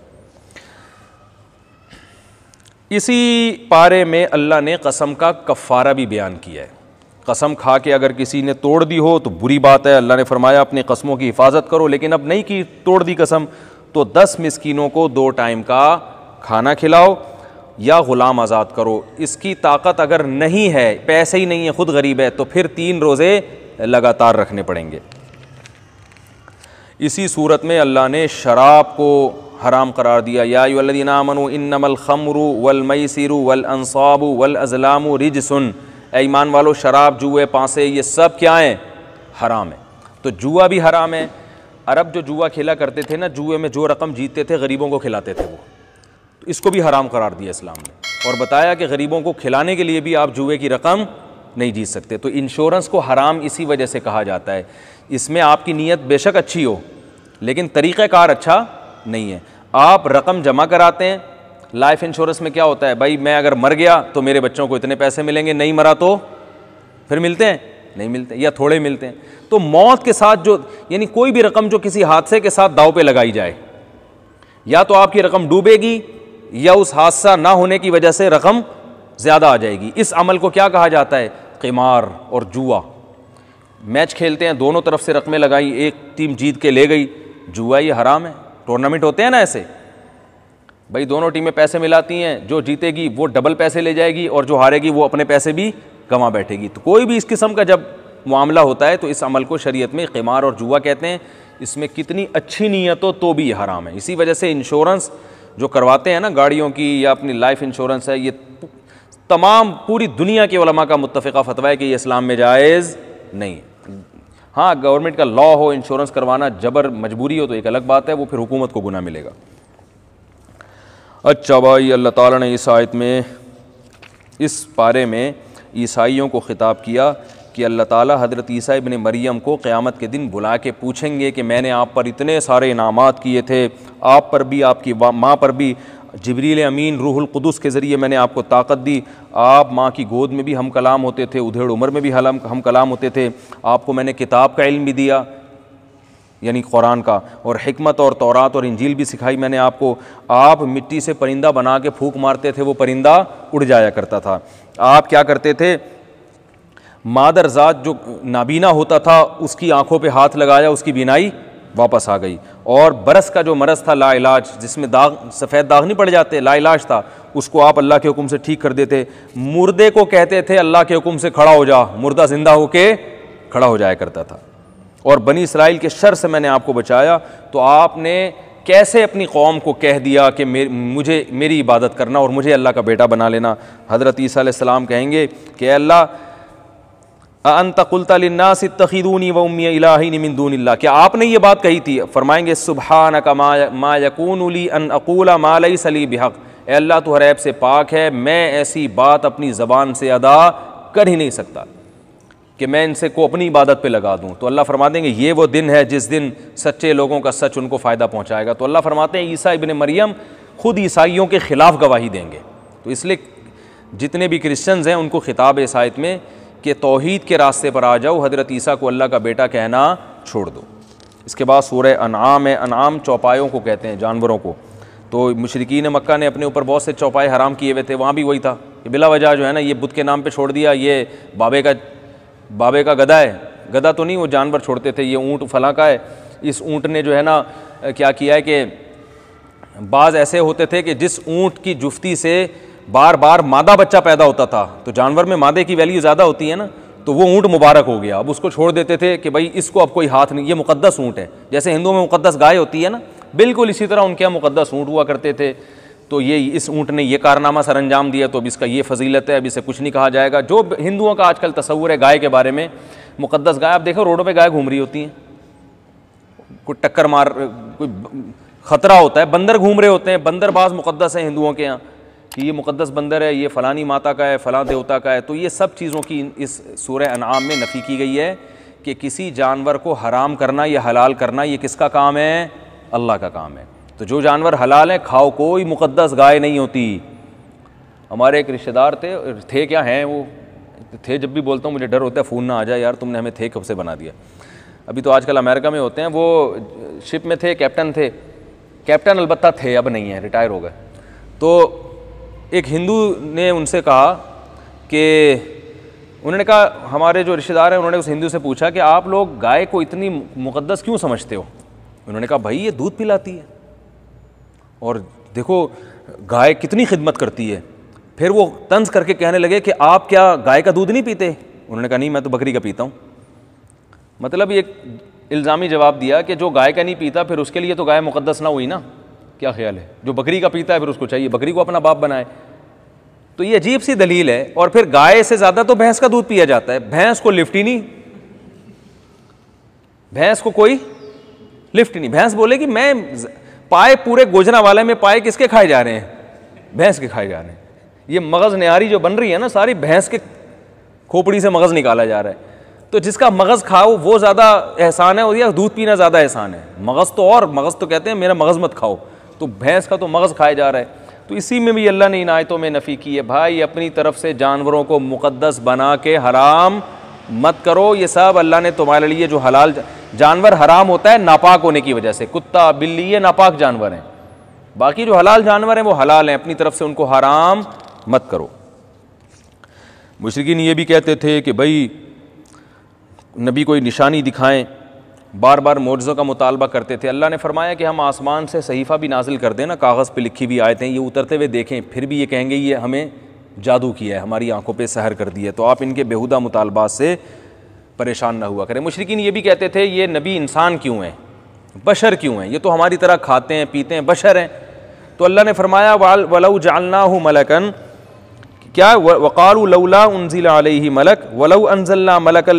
इसी पारे में अल्लाह ने कसम का कफ़ारा भी बयान किया है कसम खा के अगर किसी ने तोड़ दी हो तो बुरी बात है अल्लाह ने फरमाया अपनी कस्मों की हिफाजत करो लेकिन अब नहीं की तोड़ दी कसम तो दस मिसकिनों को दो टाइम का खाना खिलाओ या ग़ुलाम आज़ाद करो इसकी ताकत अगर नहीं है पैसे ही नहीं है ख़ुद गरीब है तो फिर तीन रोज़े लगातार रखने पड़ेंगे इसी सूरत में अल्लाह ने शराब को हराम करार दिया यादीनामन इन नमल वल मई सिरु वल अनसाबू वल अजलामू रिज सुन ईमान वालों शराब जुए पांसे ये सब क्या हैं हराम है तो जुआ भी हराम है अरब जो जुआ खेला करते थे ना जुए में जो रकम जीतते थे गरीबों को खिलाते थे वो तो इसको भी हराम करार दिया इस्लाम ने और बताया कि गरीबों को खिलाने के लिए भी आप जुए की रकम नहीं जीत सकते तो इंश्योरेंस को हराम इसी वजह से कहा जाता है इसमें आपकी नीयत बेशक अच्छी हो लेकिन तरीक़ाकार अच्छा नहीं है आप रकम जमा कराते हैं लाइफ इंश्योरेंस में क्या होता है भाई मैं अगर मर गया तो मेरे बच्चों को इतने पैसे मिलेंगे नहीं मरा तो फिर मिलते हैं नहीं मिलते या थोड़े मिलते हैं तो मौत के साथ जो यानी कोई भी रकम जो किसी हादसे के साथ दाव पे लगाई जाए या तो आपकी रकम डूबेगी या उस हादसा ना होने की वजह से रकम ज़्यादा आ जाएगी इस अमल को क्या कहा जाता है किमार और जुआ मैच खेलते हैं दोनों तरफ से रकमें लगाई एक टीम जीत के ले गई जुआ ये हराम है टूर्नामेंट होते हैं ना ऐसे भाई दोनों टीमें पैसे मिलाती हैं जो जीतेगी वो डबल पैसे ले जाएगी और जो हारेगी वो अपने पैसे भी गंवा बैठेगी तो कोई भी इस किस्म का जब मामला होता है तो इस अमल को शरीयत में क़िमार और जुआ कहते हैं इसमें कितनी अच्छी नीयत हो तो भी ये हराम है इसी वजह से इंश्योरेंस जो करवाते हैं ना गाड़ियों की या अपनी लाइफ इंश्योरेंस है ये तमाम पूरी दुनिया के उलमा का मुतफ़ा फतवा है कि ये इस्लाम में जायज़ नहीं है हाँ गवर्नमेंट का लॉ हो इंश्योरेंस करवाना जबर मजबूरी हो तो एक अलग बात है वो फिर हुकूमत को गुना मिलेगा अच्छा भाई अल्लाह ताला ने इस आयत में इस पारे में ईसाइयों को ख़िताब किया कि अल्लाह ताला हज़रत ईसा इबन मरियम को क़्यामत के दिन बुला के पूछेंगे कि मैंने आप पर इतने सारे इनामात किए थे आप पर भी आपकी माँ पर भी जबरील अमीन रूहुल कुदस के ज़रिए मैंने आपको ताकत दी आप माँ की गोद में भी हम कलाम होते थे उधेड़ उम्र में भी हम कलाम होते थे आपको मैंने किताब का इल्म भी दिया यानी कुरान का और हमत और तौरात और इंजील भी सिखाई मैंने आपको आप मिट्टी से परिंदा बना के फूक मारते थे वो परिंदा उड़ जाया करता था आप क्या करते थे मादरजात जो नाबीना होता था उसकी आंखों पे हाथ लगाया उसकी बीनाई वापस आ गई और बरस का जो मरस था ला इलाज जिसमें दाग सफ़ेद दाग नहीं पड़ जाते ला इलाज था उसको आप अल्लाह के हुक्म से ठीक कर देते मुर्दे को कहते थे अल्लाह के हुक्म से खड़ा हो जा मुर्दा ज़िंदा होके खड़ा हो जाया करता था और बनी इसराइल के शर से मैंने आपको बचाया तो आपने कैसे अपनी कौम को कह दिया कि मे मुझे मेरी इबादत करना और मुझे अल्लाह का बेटा बना लेना हज़रत ईसीम कहेंगे कि अल्लाह अनतकुलतनास तखीदूनी व क्या आपने ये बात कही थी फरमाएंगे न का मा यकूनली अन अकूला मालई सली बिहक अल्लाह तो हरैब से पाक है मैं ऐसी बात अपनी ज़बान से अदा कर ही नहीं सकता कि मैं इनसे को अपनी इबादत पे लगा दूं तो अल्लाह फरमा देंगे ये वो दिन है जिस दिन सच्चे लोगों का सच उनको फ़ायदा पहुंचाएगा तो अल्लाह फरमाते हैं ईसा इबन मरियम ख़ुद ईसाइयों के ख़िलाफ़ गवाही देंगे तो इसलिए जितने भी क्रिश्चियंस हैं उनको ख़िताब इसाइत में कि तोहद के रास्ते पर आ जाओ हज़रत ईसा को अल्लाह का बेटा कहना छोड़ दो इसके बाद सूर्य अनाम है अनाम चौपायों को कहते हैं जानवरों को तो मशरकिन मक्का ने अपने ऊपर बहुत से चौपाए हराम किए हुए थे वहाँ भी वही था बिला वजह जो है ना ये बुत के नाम पे छोड़ दिया ये बाबे का बाबे का गधा है गधा तो नहीं वो जानवर छोड़ते थे ये ऊँट फला का है इस ऊँट ने जो है ना क्या किया है कि बाज़ ऐसे होते थे कि जिस ऊँट की जुफ्ती से बार बार मादा बच्चा पैदा होता था तो जानवर में मादे की वैल्यू ज़्यादा होती है ना तो वो ऊँट मुबारक हो गया अब उसको छोड़ देते थे कि भाई इसको अब कोई हाथ नहीं ये मुक़दस ऊँट है जैसे हिंदुओं में मुक़दस गाय होती है ना बिल्कुल इसी तरह उनके यहाँ मुक़दस ऊँट हुआ करते थे तो ये इस ऊँट ने यह कारनामा सर अंजाम दिया तो अब इसका ये फजीलत है अब इसे कुछ नहीं कहा जाएगा जो हिंदुओं का आजकल तस्वूर है गाय के बारे में मुक़दस गाय आप देखो रोडों पर गाय घूम रही होती हैं कोई टक्कर मार कोई ख़तरा होता है बंदर घूम रहे होते हैं बंदर बाज मुक़दस हैं हिंदुओं के यहाँ कि ये मुक़दस बंदर है ये फ़लानी माता का है फ़लाँ देवता का है तो ये सब चीज़ों की इस सूर्य अनाम में नफ़ी की गई है कि किसी जानवर को हराम करना या हलाल करना ये किसका काम है अल्लाह का काम है तो जो जानवर हलाल हैं खाओ कोई मुकद्दस गाय नहीं होती हमारे एक रिश्तेदार थे थे क्या हैं वो थे जब भी बोलता हूँ मुझे डर होता है फ़ोन ना आ जाए यार तुमने हमें थे कब से बना दिया अभी तो आजकल अमेरिका में होते हैं वो शिप में थे कैप्टन थे कैप्टन अलबत् थे अब नहीं है रिटायर हो गए तो एक हिंदू ने उनसे कहा कि उन्होंने कहा हमारे जो रिश्तेदार हैं उन्होंने उस हिंदू से पूछा कि आप लोग गाय को इतनी मुकद्दस क्यों समझते हो उन्होंने कहा भाई ये दूध पिलाती है और देखो गाय कितनी खिदमत करती है फिर वो तंज करके कहने लगे कि आप क्या गाय का दूध नहीं पीते उन्होंने कहा नहीं मैं तो बकरी का पीता हूँ मतलब एक इल्ज़ामी जवाब दिया कि जो गाय का नहीं पीता फिर उसके लिए तो गाय मुकदस ना हुई ना क्या ख्याल है जो बकरी का पीता है फिर उसको चाहिए बकरी को अपना बाप बनाए तो ये अजीब सी दलील है और फिर गाय से ज़्यादा तो भैंस का दूध पिया जाता है भैंस को लिफ्ट ही नहीं भैंस को कोई लिफ्ट नहीं भैंस बोले कि मैं पाए पूरे गोजना वाले में पाए किसके खाए जा रहे हैं भैंस के खाए जा रहे हैं ये मगज़ नारी जो बन रही है ना सारी भैंस के खोपड़ी से मगज़ निकाला जा रहा है तो जिसका मगज़ खाओ वो ज़्यादा एहसान है और या दूध पीना ज़्यादा एहसान है मगज़ तो और मगज़ तो कहते हैं मेरा मगज़ मत खाओ तो भैंस का तो मगज़ खाया जा रहा है तो इसी में भी अल्लाह ने इनायतों में नफ़ी की है भाई अपनी तरफ से जानवरों को मुक़दस बना के हराम मत करो ये सब अल्लाह ने तुम्हारे लिए जो हलाल जानवर हराम होता है नापाक होने की वजह से कुत्ता बिल्ली ये नापाक जानवर हैं बाकी जो हलाल जानवर हैं वो हलाल हैं अपनी तरफ से उनको हराम मत करो मुशरकिन ये भी कहते थे कि भाई नबी कोई निशानी दिखाएं बार बार मुआवज़ों का मुतालबा करते थे अल्लाह ने फरमाया कि हम आसमान से सहीफ़ा भी नाजिल कर दें ना कागज़ पे लिखी हुई आयतें ये उतरते हुए देखें फिर भी ये कहेंगे ये हमें जादू किया है हमारी आंखों पे सहर कर दी है तो आप इनके बेहुदा मुतालबात से परेशान ना हुआ करें मुशरकिन ये भी कहते थे ये नबी इंसान क्यों हैं बशर क्यों हैं ये तो हमारी तरह खाते हैं पीते हैं बशर हैं तो अल्लाह ने फरमाया वाल वलऊ जालना हूँ मलकन क्या वक़ाल लौला उनजिला मलक वलऊ अनजल्ला मलक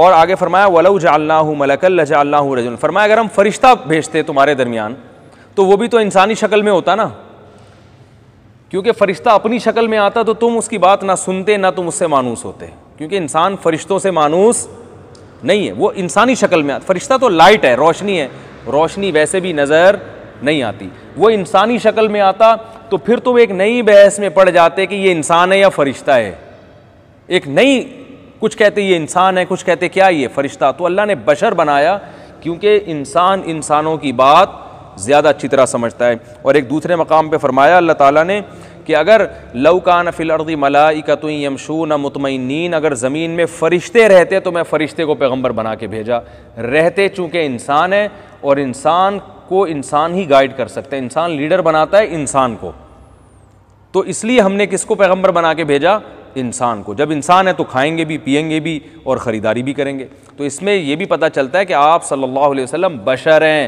और आगे फरमाया वलऊ जालना हो मलक लजाल्ला रजुल फरमाया अगर हम फरिश्ता भेजते तुम्हारे दरमियान तो वो भी तो इंसानी शक्ल में होता ना क्योंकि फ़रिश्ता अपनी शक्ल में आता तो तुम उसकी बात ना सुनते ना तुम उससे मानूस होते क्योंकि इंसान फ़रिश्तों से मानूस नहीं है वो इंसानी शक्ल में आता फ़रिश्ता तो लाइट है रोशनी है रोशनी वैसे भी नज़र नहीं आती वो इंसानी शक्ल में आता तो फिर तुम एक नई बहस में पड़ जाते कि ये इंसान है या फ़रिश्ता है एक नई कुछ कहते ये इंसान है कुछ कहते क्या ये फ़रिश्ता तो अल्लाह ने बशर बनाया क्योंकि इंसान इंसानों की बात ज़्यादा अच्छी तरह समझता है और एक दूसरे मकाम पर फरमाया अल्लाह ताली ने कि अगर लवकान फ़िलर्दी मलाइकत न मुतमिन अगर ज़मीन में फ़रिश्ते रहते तो मैं फ़रिश्ते को पैगम्बर बना के भेजा रहते चूँकि इंसान है और इंसान को इंसान ही गाइड कर सकता है इंसान लीडर बनाता है इंसान को तो इसलिए हमने किसको पैगंबर बना के भेजा इंसान को जब इंसान है तो खाएंगे भी पियेंगे भी और ख़रीदारी भी करेंगे तो इसमें यह भी पता चलता है कि आप सल्लल्लाहु अलैहि वसल्लम बशर हैं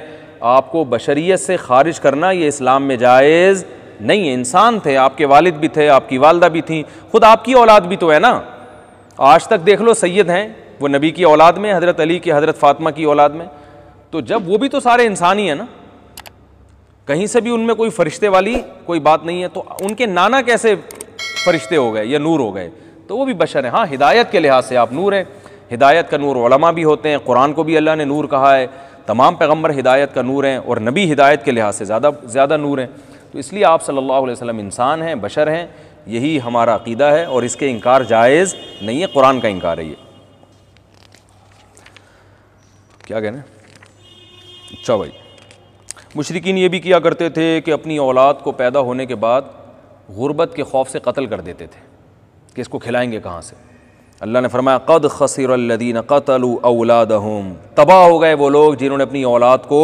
आपको बशरीत से खारिज करना ये इस्लाम में जायज़ नहीं है इंसान थे आपके वालिद भी थे आपकी वालदा भी थी खुद आपकी औलाद भी तो है ना आज तक देख लो सैद हैं वो नबी की औलाद में हज़रत अली की हज़रत फातमा की औलाद में तो जब वो भी तो सारे इंसान ही हैं ना कहीं से भी उनमें कोई फरिश्ते वाली कोई बात नहीं है तो उनके नाना कैसे फरिश्ते हो गए या नूर हो गए तो वो भी बशर है हाँ हिदायत के लिहाज से आप नूर हैं हिदायत का नूर वलमा भी होते हैं कुरान को भी अल्लाह ने नूर कहा है तमाम पैगम्बर हिदायत का नूर हैं और नबी हिदायत के लिहाज से ज़्यादा ज़्यादा नूर हैं तो इसलिए आप अलैहि वसल्लम इंसान हैं बशर हैं यही हमारा अकीदा है और इसके इनकार जायज़ नहीं है कुरान का इनकार है ये क्या कहने अच्छा भाई मुशरकिन ये भी किया करते थे कि अपनी औलाद को पैदा होने के बाद ग़ुरबत के खौफ से कत्ल कर देते थे कि इसको खिलाएंगे कहाँ से अल्लाह ने फरमाया कद खसरदीन कतल अवलाद तबाह हो गए वो लोग जिन्होंने अपनी औलाद को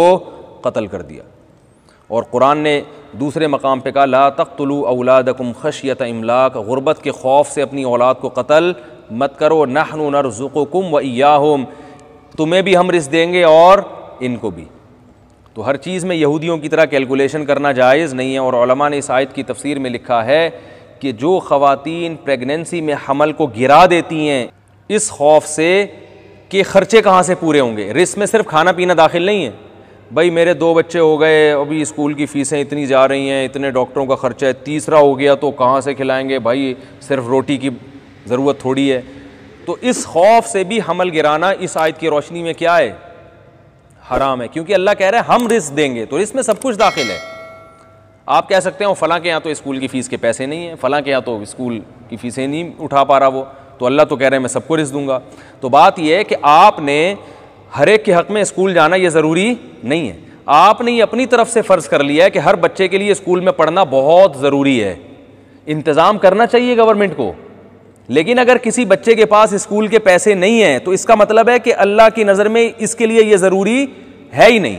कत्ल कर दिया और कुरान ने दूसरे मकाम पर कहा ला तख्तलु कम खशियत इमलाक गुरबत के खौफ से अपनी औलाद को कत्ल मत करो ज़ुको कुम व ईयाहुम तुम्हें भी हम रिस्क देंगे और इनको भी तो हर चीज़ में यहूदियों की तरह कैलकुलेशन करना जायज़ नहीं है और ने इस आयत की तफसीर में लिखा है कि जो ख़वातीन प्रेगनेंसी में हमल को गिरा देती हैं इस खौफ से कि ख़र्चे कहाँ से पूरे होंगे रिस्क में सिर्फ खाना पीना दाखिल नहीं है भाई मेरे दो बच्चे हो गए अभी स्कूल की फ़ीसें इतनी जा रही हैं इतने डॉक्टरों का ख़र्चा है तीसरा हो गया तो कहाँ से खिलाएंगे भाई सिर्फ रोटी की ज़रूरत थोड़ी है तो इस खौफ से भी हमल गिराना इस आयत की रोशनी में क्या है हराम है क्योंकि अल्लाह कह रहा है हम रिस्क देंगे तो इसमें सब कुछ दाखिल है आप कह सकते हो फ़लाँ के यहाँ तो स्कूल की फ़ीस के पैसे नहीं हैं फ़लाँ के यहाँ तो स्कूल की फ़ीसें नहीं उठा पा रहा वो तो अल्लाह तो कह रहे हैं मैं सबको रिस दूंगा तो बात यह है कि आपने हर एक के हक़ में स्कूल जाना ये ज़रूरी नहीं है आपने ये अपनी तरफ से फ़र्ज़ कर लिया है कि हर बच्चे के लिए स्कूल में पढ़ना बहुत ज़रूरी है इंतज़ाम करना चाहिए गवर्नमेंट को लेकिन अगर किसी बच्चे के पास स्कूल के पैसे नहीं हैं तो इसका मतलब है कि अल्लाह की नज़र में इसके लिए ये ज़रूरी है ही नहीं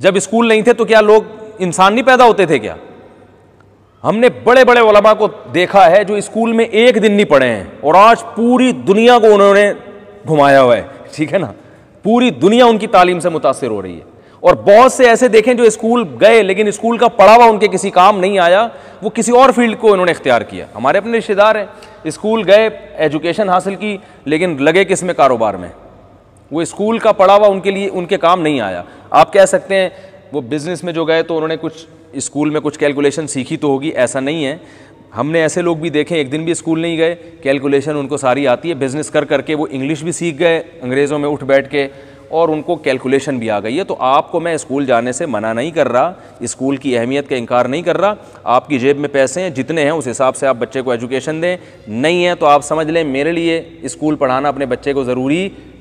जब स्कूल नहीं थे तो क्या लोग इंसान नहीं पैदा होते थे क्या हमने बड़े बड़े ओलमा को देखा है जो स्कूल में एक दिन नहीं पढ़े हैं और आज पूरी दुनिया को उन्होंने घुमाया हुआ है ठीक है ना पूरी दुनिया उनकी तालीम से मुतासर हो रही है और बहुत से ऐसे देखें जो स्कूल गए लेकिन स्कूल का पढ़ावा उनके किसी काम नहीं आया वो किसी और फील्ड को इन्होंने इख्तियार किया हमारे अपने रिश्तेदार हैं स्कूल गए एजुकेशन हासिल की लेकिन लगे किस में कारोबार में वो स्कूल का पढ़ावा उनके लिए उनके काम नहीं आया आप कह सकते हैं वो बिज़नेस में जो गए तो उन्होंने कुछ स्कूल में कुछ कैलकुलेशन सीखी तो होगी ऐसा नहीं है हमने ऐसे लोग भी देखे एक दिन भी स्कूल नहीं गए कैलकुलेशन उनको सारी आती है बिज़नेस कर करके वो इंग्लिश भी सीख गए अंग्रेज़ों में उठ बैठ के और उनको कैलकुलेशन भी आ गई है तो आपको मैं स्कूल जाने से मना नहीं कर रहा स्कूल की अहमियत का इनकार नहीं कर रहा आपकी जेब में पैसे हैं जितने हैं उस हिसाब से आप बच्चे को एजुकेशन दें नहीं है तो आप समझ लें मेरे लिए स्कूल पढ़ाना अपने बच्चे को ज़रूरी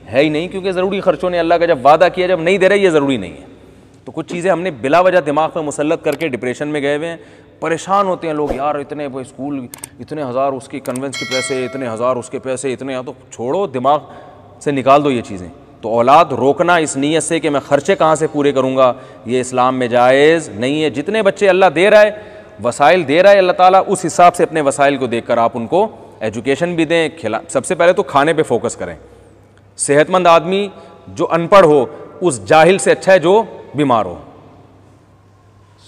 है ही नहीं क्योंकि ज़रूरी खर्चों ने अल्लाह का जब वादा किया जब नहीं दे रहा ये ज़रूरी नहीं है तो कुछ चीज़ें हमने बिला वजह दिमाग में मुसलत करके डिप्रेशन में गए हुए हैं परेशान होते हैं लोग यार इतने वो स्कूल इतने हज़ार उसकी कन्वेंस के पैसे इतने हज़ार उसके पैसे इतने यहाँ तो छोड़ो दिमाग से निकाल दो ये चीज़ें तो औलाद रोकना इस नीयत से कि मैं ख़र्चे कहाँ से पूरे करूँगा ये इस्लाम में जायज़ नहीं है जितने बच्चे अल्लाह दे रहा है वसाइल दे रहा है अल्लाह ताला उस हिसाब से अपने वसाइल को देखकर आप उनको एजुकेशन भी दें खिला सबसे पहले तो खाने पे फोकस करें सेहतमंद आदमी जो अनपढ़ हो उस जाहिल से अच्छा है जो बीमार हो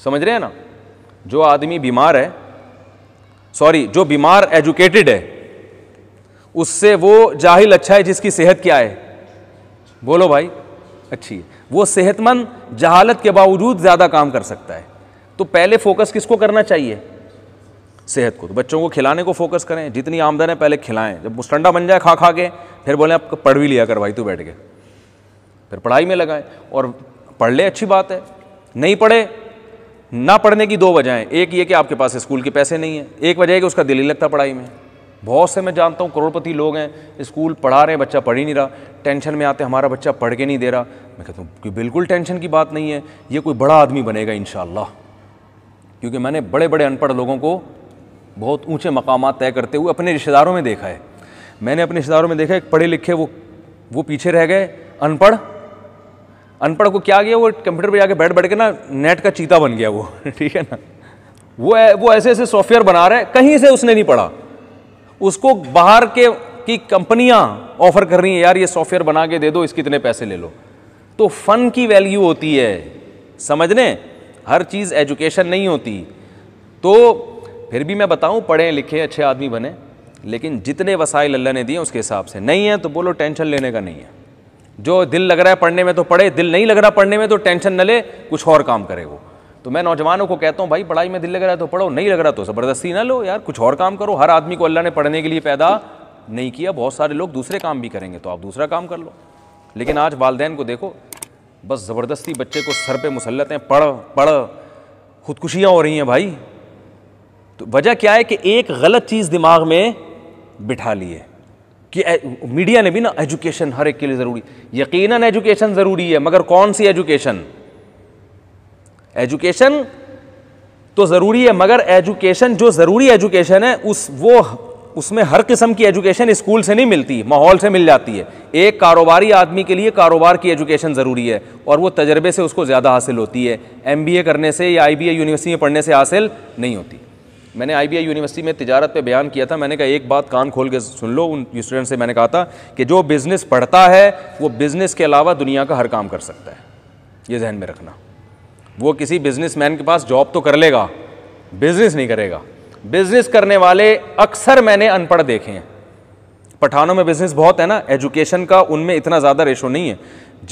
समझ रहे हैं ना जो आदमी बीमार है सॉरी जो बीमार एजुकेटेड है उससे वो जाहिल अच्छा है जिसकी सेहत क्या है बोलो भाई अच्छी है वो सेहतमंद जहालत के बावजूद ज़्यादा काम कर सकता है तो पहले फोकस किसको करना चाहिए सेहत को तो बच्चों को खिलाने को फोकस करें जितनी आमदन है पहले खिलाएं जब मुस्टंडा बन जाए खा खा के फिर बोले आप पढ़ भी लिया कर भाई तू बैठ के फिर पढ़ाई में लगाएं और पढ़ ले अच्छी बात है नहीं पढ़े ना पढ़ने की दो वजहें एक ये कि आपके पास स्कूल के पैसे नहीं हैं एक वजह है कि उसका दिल ही लगता पढ़ाई में बहुत से मैं जानता हूँ करोड़पति लोग हैं स्कूल पढ़ा रहे हैं बच्चा पढ़ ही नहीं रहा टेंशन में आते हमारा बच्चा पढ़ के नहीं दे रहा मैं कहता हूँ कि बिल्कुल टेंशन की बात नहीं है ये कोई बड़ा आदमी बनेगा इन क्योंकि मैंने बड़े बड़े अनपढ़ लोगों को बहुत ऊँचे मकाम तय करते हुए अपने रिश्तेदारों में देखा है मैंने अपने रिश्तेदारों में देखा एक पढ़े लिखे वो वो पीछे रह गए अनपढ़ अनपढ़ को क्या गया वो कंप्यूटर पर जाके बैठ बैठ के ना नेट का चीता बन गया वो ठीक है ना वो वो ऐसे ऐसे सॉफ्टवेयर बना रहा है कहीं से उसने नहीं पढ़ा उसको बाहर के की कंपनियां ऑफर कर रही हैं यार ये सॉफ्टवेयर बना के दे दो इसके इतने पैसे ले लो तो फन की वैल्यू होती है समझने हर चीज़ एजुकेशन नहीं होती तो फिर भी मैं बताऊं पढ़े लिखे अच्छे आदमी बने लेकिन जितने वसाइल अल्लाह ने दिए उसके हिसाब से नहीं है तो बोलो टेंशन लेने का नहीं है जो दिल लग रहा है पढ़ने में तो पढ़े दिल नहीं लग रहा पढ़ने में तो टेंशन न ले कुछ और काम करे वो तो मैं नौजवानों को कहता हूँ भाई पढ़ाई में दिल लग रहा है तो पढ़ो नहीं लग रहा तो ज़बरदस्ती ना लो यार कुछ और काम करो हर आदमी को अल्लाह ने पढ़ने के लिए पैदा नहीं किया बहुत सारे लोग दूसरे काम भी करेंगे तो आप दूसरा काम कर लो लेकिन आज वालदेन को देखो बस ज़बरदस्ती बच्चे को सर पे मुसलत हैं पढ़ पढ़ खुदकुशियाँ हो रही हैं भाई तो वजह क्या है कि एक गलत चीज़ दिमाग में बिठा ली है कि मीडिया eh, ने भी ना एजुकेशन हर एक के लिए ज़रूरी यकीनन एजुकेशन ज़रूरी है मगर कौन सी एजुकेशन एजुकेशन तो ज़रूरी है मगर एजुकेशन जो ज़रूरी एजुकेशन है उस वो उसमें हर किस्म की एजुकेशन स्कूल से नहीं मिलती माहौल से मिल जाती है एक कारोबारी आदमी के लिए कारोबार की एजुकेशन ज़रूरी है और वो तजर्बे से उसको ज़्यादा हासिल होती है एमबीए करने से या आईबीए यूनिवर्सिटी में पढ़ने से हासिल नहीं होती मैंने आई यूनिवर्सिटी में तजारत पे बयान किया था मैंने कहा एक बात कान खोल के सुन लो उन स्टूडेंट से मैंने कहा था कि जो बिज़नेस पढ़ता है वो बिज़नेस के अलावा दुनिया का हर काम कर सकता है ये जहन में रखना वो किसी मैन के पास जॉब तो कर लेगा बिज़नेस नहीं करेगा बिज़नेस करने वाले अक्सर मैंने अनपढ़ देखे हैं पठानों में बिज़नेस बहुत है ना एजुकेशन का उनमें इतना ज़्यादा रेशो नहीं है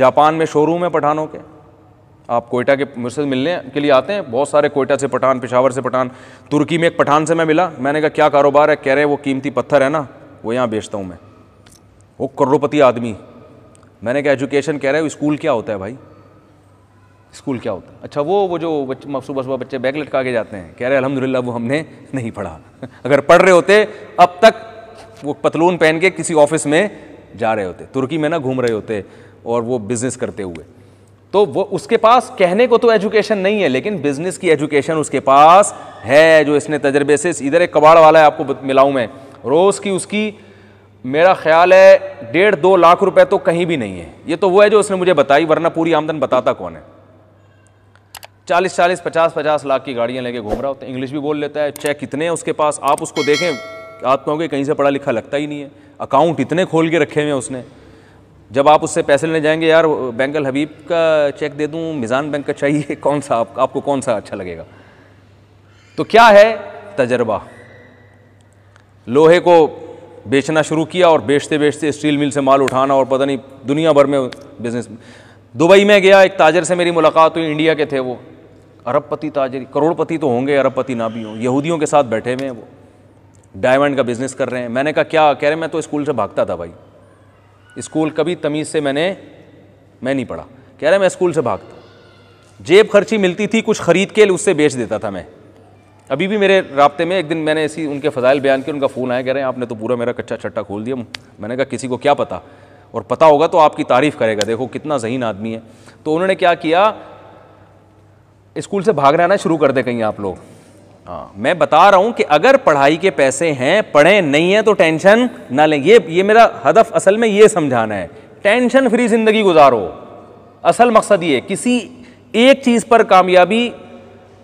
जापान में शोरूम है पठानों के आप कोयटा के मुझसे मिलने के लिए आते हैं बहुत सारे कोयटा से पठान पिशावर से पठान तुर्की में एक पठान से मैं मिला मैंने कहा क्या कारोबार है कह रहे हैं वो कीमती पत्थर है ना वो यहाँ बेचता हूँ मैं वो करोड़पति आदमी मैंने कहा एजुकेशन कह रहे हो स्कूल क्या होता है भाई स्कूल क्या होता है अच्छा वो वो जो बच्चे सुबह सुबह बच्चे बैग लटका के जाते हैं कह रहे अलहमदिल्ला वो हमने नहीं पढ़ा अगर पढ़ रहे होते अब तक वो पतलून पहन के किसी ऑफिस में जा रहे होते तुर्की में ना घूम रहे होते और वो बिज़नेस करते हुए तो वो उसके पास कहने को तो एजुकेशन नहीं है लेकिन बिजनेस की एजुकेशन उसके पास है जो इसने तजर्बे से इधर एक कबाड़ वाला है आपको मिलाऊं मैं रोज़ की उसकी मेरा ख्याल है डेढ़ दो लाख रुपए तो कहीं भी नहीं है ये तो वो है जो उसने मुझे बताई वरना पूरी आमदन बताता कौन है चालीस चालीस पचास पचास लाख की गाड़ियाँ लेके घूम रहा होता है इंग्लिश भी बोल लेता है चेक कितने हैं उसके पास आप उसको देखें आप कहोगे कहीं से पढ़ा लिखा लगता ही नहीं है अकाउंट इतने खोल के रखे हुए हैं उसने जब आप उससे पैसे लेने जाएंगे यार बैंकल हबीब का चेक दे दूँ मिज़ान बैंक का चाहिए कौन सा आप, आपको कौन सा अच्छा लगेगा तो क्या है तजर्बा लोहे को बेचना शुरू किया और बेचते बेचते स्टील मिल से माल उठाना और पता नहीं दुनिया भर में बिज़नेस दुबई में गया एक ताजर से मेरी मुलाकात हुई इंडिया के थे वो अरबपति ताजर करोड़पति तो होंगे अरबपति ना भी हों यहूदियों के साथ बैठे हुए हैं वो डायमंड का बिज़नेस कर रहे हैं मैंने कहा क्या कह रहे मैं तो स्कूल से भागता था भाई स्कूल कभी तमीज़ से मैंने मैं नहीं पढ़ा कह रहा मैं स्कूल से भागता जेब खर्ची मिलती थी कुछ ख़रीद के उससे बेच देता था मैं अभी भी मेरे रबते में एक दिन मैंने ऐसी उनके फ़जाइल बयान किए उनका फ़ोन आया कह रहे हैं आपने तो पूरा मेरा कच्चा छट्टा खोल दिया मैंने कहा किसी को क्या पता और पता होगा तो आपकी तारीफ़ करेगा देखो कितना जहीन आदमी है तो उन्होंने क्या किया स्कूल से भाग रहना शुरू कर दे कहीं आप लोग हाँ मैं बता रहा हूँ कि अगर पढ़ाई के पैसे हैं पढ़ें नहीं है तो टेंशन ना लें ये ये मेरा हदफ असल में ये समझाना है टेंशन फ्री ज़िंदगी गुजारो असल मकसद ये किसी एक चीज़ पर कामयाबी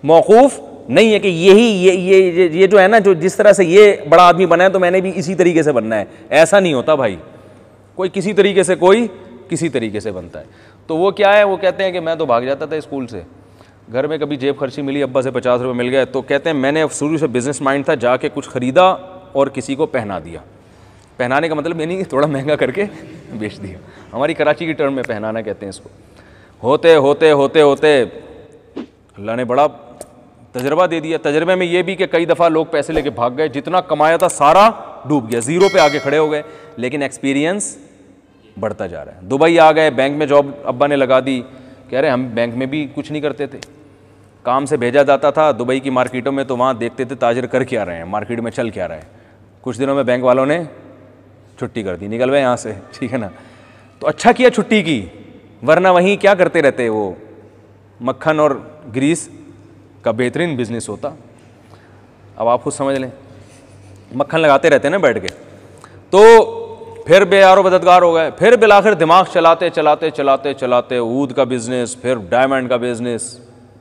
मौकूफ़ नहीं है कि यही ये ये ये ये जो है ना जो जिस तरह से ये बड़ा आदमी बना है तो मैंने भी इसी तरीके से बनना है ऐसा नहीं होता भाई कोई किसी तरीके से कोई किसी तरीके से बनता है तो वो क्या है वो कहते हैं कि मैं तो भाग जाता था स्कूल से घर में कभी जेब खर्ची मिली अब्बा से पचास रुपये मिल गए तो कहते हैं मैंने शुरू से बिज़नेस माइंड था जाके कुछ ख़रीदा और किसी को पहना दिया पहनाने का मतलब ये नहीं कि थोड़ा महंगा करके बेच दिया हमारी कराची की टर्म में पहनाना कहते हैं इसको होते होते होते होते अल्लाह ने बड़ा तजर्बा दे दिया तजर्बे में ये भी कि कई दफ़ा लोग पैसे लेके भाग गए जितना कमाया था सारा डूब गया ज़ीरो पे आके खड़े हो गए लेकिन एक्सपीरियंस बढ़ता जा रहा है दुबई आ गए बैंक में जॉब अब्बा ने लगा दी कह रहे हम बैंक में भी कुछ नहीं करते थे काम से भेजा जाता था दुबई की मार्केटों में तो वहाँ देखते थे ताजर कर क्या रहे हैं मार्केट में चल क्या रहे हैं कुछ दिनों में बैंक वालों ने छुट्टी कर दी निकल गए यहाँ से ठीक है ना तो अच्छा किया छुट्टी की वरना वहीं क्या करते रहते वो मक्खन और ग्रीस का बेहतरीन बिजनेस होता अब आप खुद समझ लें मक्खन लगाते रहते ना बैठ के तो फिर बेयारो मददगार हो गए फिर बिलाखिर दिमाग चलाते चलाते चलाते चलाते ऊद का बिज़नेस फिर डायमंड का बिज़नेस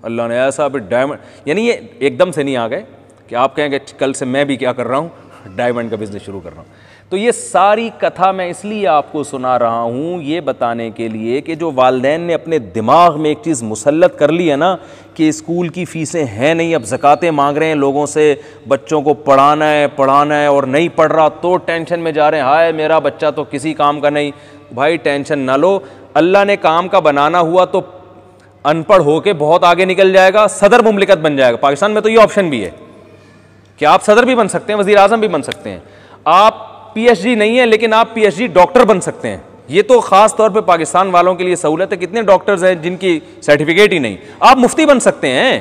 अल्लाह ने ऐसा भी डायमंड यानी ये एकदम से नहीं आ गए कि आप कहेंगे कल से मैं भी क्या कर रहा हूँ डायमंड का बिजनेस शुरू कर रहा हूँ तो ये सारी कथा मैं इसलिए आपको सुना रहा हूँ ये बताने के लिए कि जो वालदेन ने अपने दिमाग में एक चीज़ मुसलत कर ली है ना कि स्कूल की फ़ीसें हैं नहीं अब ज़क़ातें मांग रहे हैं लोगों से बच्चों को पढ़ाना है पढ़ाना है और नहीं पढ़ रहा तो टेंशन में जा रहे हैं हाय मेरा बच्चा तो किसी काम का नहीं भाई टेंशन ना लो अल्लाह ने काम का बनाना हुआ तो अनपढ़ होके बहुत आगे निकल जाएगा सदर मुमलिकत बन जाएगा पाकिस्तान में तो ये ऑप्शन भी है कि आप सदर भी बन सकते हैं वजीर आजम भी बन सकते हैं आप पीएचडी नहीं है लेकिन आप पीएचडी डॉक्टर बन सकते हैं ये तो खास तौर पे पाकिस्तान वालों के लिए सहूलत है कितने डॉक्टर्स हैं जिनकी सर्टिफिकेट ही नहीं आप मुफ्ती बन सकते हैं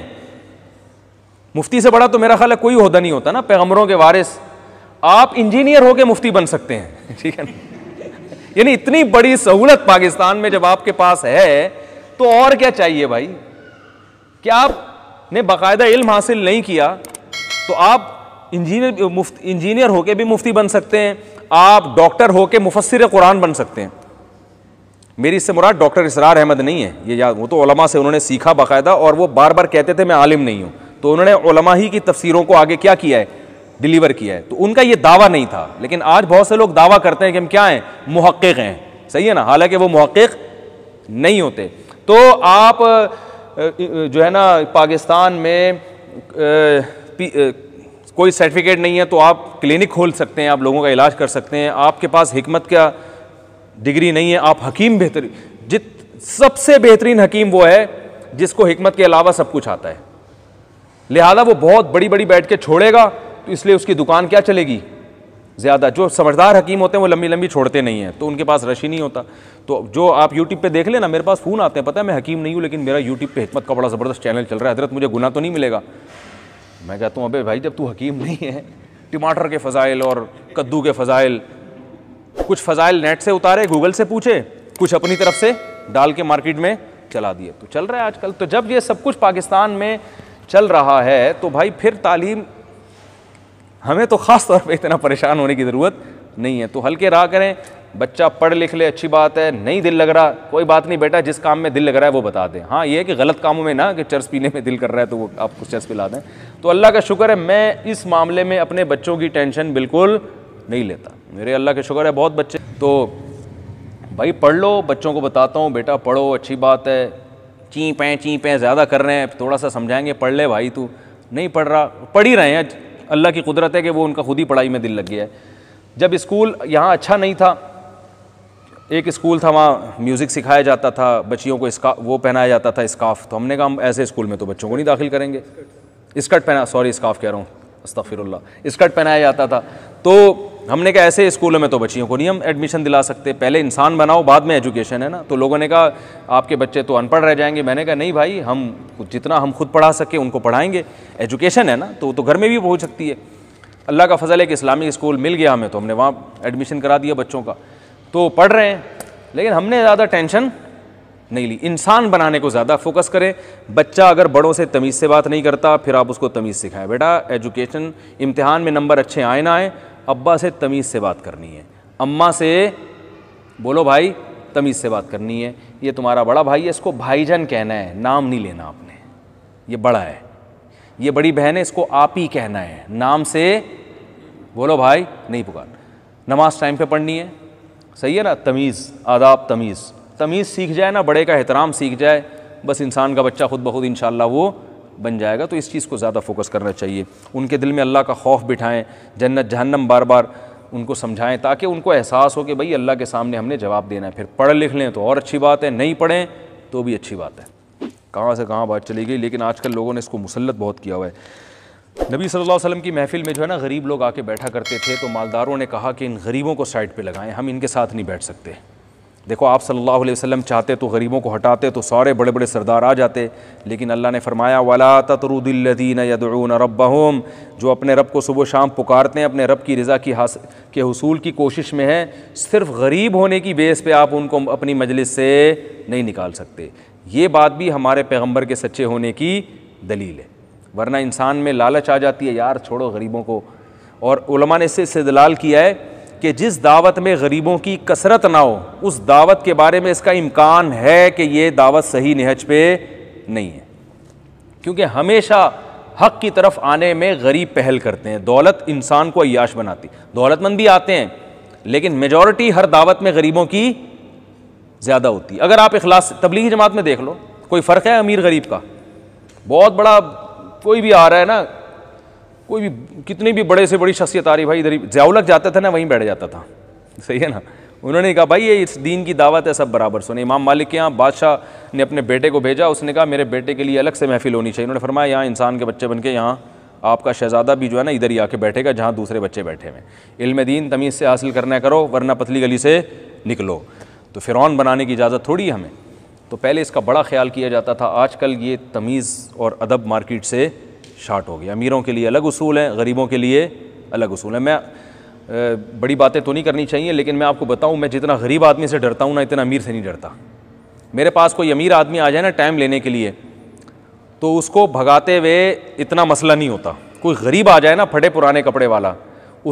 मुफ्ती से बड़ा तो मेरा ख्याल है कोई अहदा नहीं होता ना पैगम्बरों के वारिस आप इंजीनियर होकर मुफ्ती बन सकते हैं ठीक है ना यानी इतनी बड़ी सहूलत पाकिस्तान में जब आपके पास है तो और क्या चाहिए भाई क्या आपने बाकायदा इल्म हासिल नहीं किया तो आप इंजीनियर मुफ्त इंजीनियर होके भी मुफ्ती बन सकते हैं आप डॉक्टर होके मुफसर कुरान बन सकते हैं मेरी इससे मुराद डॉक्टर इसरार अहमद नहीं है ये याद वो तो ओलमा से उन्होंने सीखा बाकायदा और वो बार बार कहते थे मैं आलिम नहीं हूँ तो उन्होंने ओलमा ही की तफसीरों को आगे क्या किया है डिलीवर किया है तो उनका ये दावा नहीं था लेकिन आज बहुत से लोग दावा करते हैं कि हम क्या हैं महक् हैं सही है ना हालांकि वो महक़ नहीं होते तो आप जो है ना पाकिस्तान में कोई सर्टिफिकेट नहीं है तो आप क्लिनिक खोल सकते हैं आप लोगों का इलाज कर सकते हैं आपके पास हमत का डिग्री नहीं है आप हकीम बेहतरीन जित सबसे बेहतरीन हकीम वो है जिसको हमत के अलावा सब कुछ आता है लिहाजा वो बहुत बड़ी बड़ी बैठ के छोड़ेगा तो इसलिए उसकी दुकान क्या चलेगी ज़्यादा जो समझदार हकीम होते हैं वो लंबी लंबी छोड़ते नहीं हैं तो उनके पास रश ही नहीं होता तो जो आप यूट्यूब पे देख लेना मेरे पास फ़ोन आते हैं पता है मैं हकीम नहीं हूँ लेकिन मेरा यूट्यूब पे हमत का बड़ा ज़बरदस्त चैनल चल रहा है हजरत मुझे गुना तो नहीं मिलेगा मैं कहता हूँ अबे भाई जब तू हकीम नहीं है टमाटर के फ़जाइल और कद्दू के फ़जाइल कुछ फ़जाइल नेट से उतारे गूगल से पूछे कुछ अपनी तरफ से डाल के मार्केट में चला दिए तो चल रहा है आजकल तो जब ये सब कुछ पाकिस्तान में चल रहा है तो भाई फिर तालीम हमें तो ख़ास तौर पर इतना परेशान होने की ज़रूरत नहीं है तो हल्के राह करें बच्चा पढ़ लिख ले अच्छी बात है नहीं दिल लग रहा कोई बात नहीं बेटा जिस काम में दिल लग रहा है वो बता दें हाँ ये है कि गलत कामों में ना कि चर्स पीने में दिल कर रहा है तो वो आपको चर्स पिला दें तो अल्लाह का शुक्र है मैं इस मामले में अपने बच्चों की टेंशन बिल्कुल नहीं लेता मेरे अल्लाह के शुक्र है बहुत बच्चे तो भाई पढ़ लो बच्चों को बताता हूँ बेटा पढ़ो अच्छी बात है ची पें ची पें ज़्यादा कर रहे हैं थोड़ा सा समझाएंगे पढ़ ले भाई तू नहीं पढ़ रहा पढ़ ही रहे हैं अल्लाह की कुदरत है कि वो उनका खुद ही पढ़ाई में दिल लग गया है जब स्कूल यहाँ अच्छा नहीं था एक स्कूल था वहाँ म्यूज़िक सिखाया जाता था बच्चियों को इसका वो पहनाया जाता था स्काफ तो हमने कहा हम ऐसे स्कूल में तो बच्चों को नहीं दाखिल करेंगे स्कर्ट पहना सॉरी स्काफ कह रहा हूँ अस्तफ़िरल्ला स्कर्ट पहनाया जाता था तो हमने कहा ऐसे स्कूलों में तो बच्चियों को नहीं हम एडमिशन दिला सकते पहले इंसान बनाओ बाद में एजुकेशन है ना तो लोगों ने कहा आपके बच्चे तो अनपढ़ रह जाएंगे मैंने कहा नहीं भाई हम जितना हम खुद पढ़ा सके उनको पढ़ाएंगे एजुकेशन है ना तो तो घर में भी पहुँच सकती है अल्लाह का फजल है कि इस्लामिक स्कूल मिल गया हमें तो हमने वहाँ एडमिशन करा दिया बच्चों का तो पढ़ रहे हैं लेकिन हमने ज़्यादा टेंशन नहीं ली इंसान बनाने को ज़्यादा फोकस करें बच्चा अगर बड़ों से तमीज़ से बात नहीं करता फिर आप उसको तमीज़ सिखाएं बेटा एजुकेशन इम्तिहान में नंबर अच्छे आए ना आए अब्बा से तमीज़ से बात करनी है अम्मा से बोलो भाई तमीज़ से बात करनी है ये तुम्हारा बड़ा भाई है इसको भाईजन कहना है नाम नहीं लेना आपने ये बड़ा है ये बड़ी बहन है इसको आप ही कहना है नाम से बोलो भाई नहीं पुकार नमाज टाइम पे पढ़नी है सही है ना तमीज़ आदाब तमीज़ तमीज़ सीख जाए ना बड़े का एहतराम सीख जाए बस इंसान का बच्चा खुद बखुद इन वो बन जाएगा तो इस चीज़ को ज़्यादा फोकस करना चाहिए उनके दिल में अल्लाह का खौफ बिठाएं जन्नत जहन्नम बार बार उनको समझाएं ताकि उनको एहसास हो कि भाई अल्लाह के सामने हमने जवाब देना है फिर पढ़ लिख लें तो और अच्छी बात है नहीं पढ़ें तो भी अच्छी बात है कहाँ से कहाँ बात चली गई लेकिन आजकल लोगों ने इसको मुसलत बहुत किया हुआ है नबी सल्लल्लाहु अलैहि वसल्लम की महफ़िल में जो है ना गरीब लोग आके बैठा करते थे तो मालदारों ने कहा कि इन गरीबों को साइड पे लगाएं हम इनके साथ नहीं बैठ सकते देखो आप सल्लल्लाहु अलैहि वसल्लम चाहते तो गरीबों को हटाते तो सारे बड़े बड़े सरदार आ जाते लेकिन अल्लाह ने फरमाया वाला ततरुद्दीन यदून रब जो अपने रब को सुबह शाम पुकारते हैं अपने रब की रज़ा की हास के हसूल की कोशिश में हैं सिर्फ गरीब होने की बेस पर आप उनको अपनी मजलिस से नहीं निकाल सकते ये बात भी हमारे पैगम्बर के सच्चे होने की दलील है वरना इंसान में लालच आ जाती है यार छोड़ो गरीबों को और उलमा ने इससे इस्तलाल किया है कि जिस दावत में गरीबों की कसरत ना हो उस दावत के बारे में इसका इम्कान है कि ये दावत सही नहज पे नहीं है क्योंकि हमेशा हक की तरफ आने में गरीब पहल करते हैं दौलत इंसान को अयाश बनाती दौलतमंद भी आते हैं लेकिन मेजॉरिटी हर दावत में गरीबों की ज़्यादा होती है अगर आप इखलास तबलीगी जमात में देख लो कोई फ़र्क है अमीर गरीब का बहुत बड़ा कोई भी आ रहा है ना कोई भी कितनी भी बड़े से बड़ी शख्सियत आ रही भाई इधर ही जयाउलक जाता था ना वहीं बैठ जाता था सही है ना उन्होंने कहा भाई ये इस दीन की दावत है सब बराबर सुने इमाम मालिक के यहाँ बादशाह ने अपने बेटे को भेजा उसने कहा मेरे बेटे के लिए अलग से महफिल होनी चाहिए उन्होंने फरमाया यहाँ इंसान के बच्चे बन के यहाँ आपका शहजादा भी जो है ना इधर ही आके बैठेगा जहाँ दूसरे बच्चे बैठे हुए इल्म दीन तमीज़ से हासिल करना करो वरना पतली गली से निकलो तो फ़िरौन बनाने की इजाज़त थोड़ी हमें तो पहले इसका बड़ा ख्याल किया जाता था आजकल ये तमीज़ और अदब मार्केट से शार्ट हो गया अमीरों के लिए अलग असूल हैं गरीबों के लिए अलग असूल हैं मैं बड़ी बातें तो नहीं करनी चाहिए लेकिन मैं आपको बताऊं मैं जितना गरीब आदमी से डरता हूँ ना इतना अमीर से नहीं डरता मेरे पास कोई अमीर आदमी आ जाए ना टाइम लेने के लिए तो उसको भगाते हुए इतना मसला नहीं होता कोई गरीब आ जाए ना फटे पुराने कपड़े वाला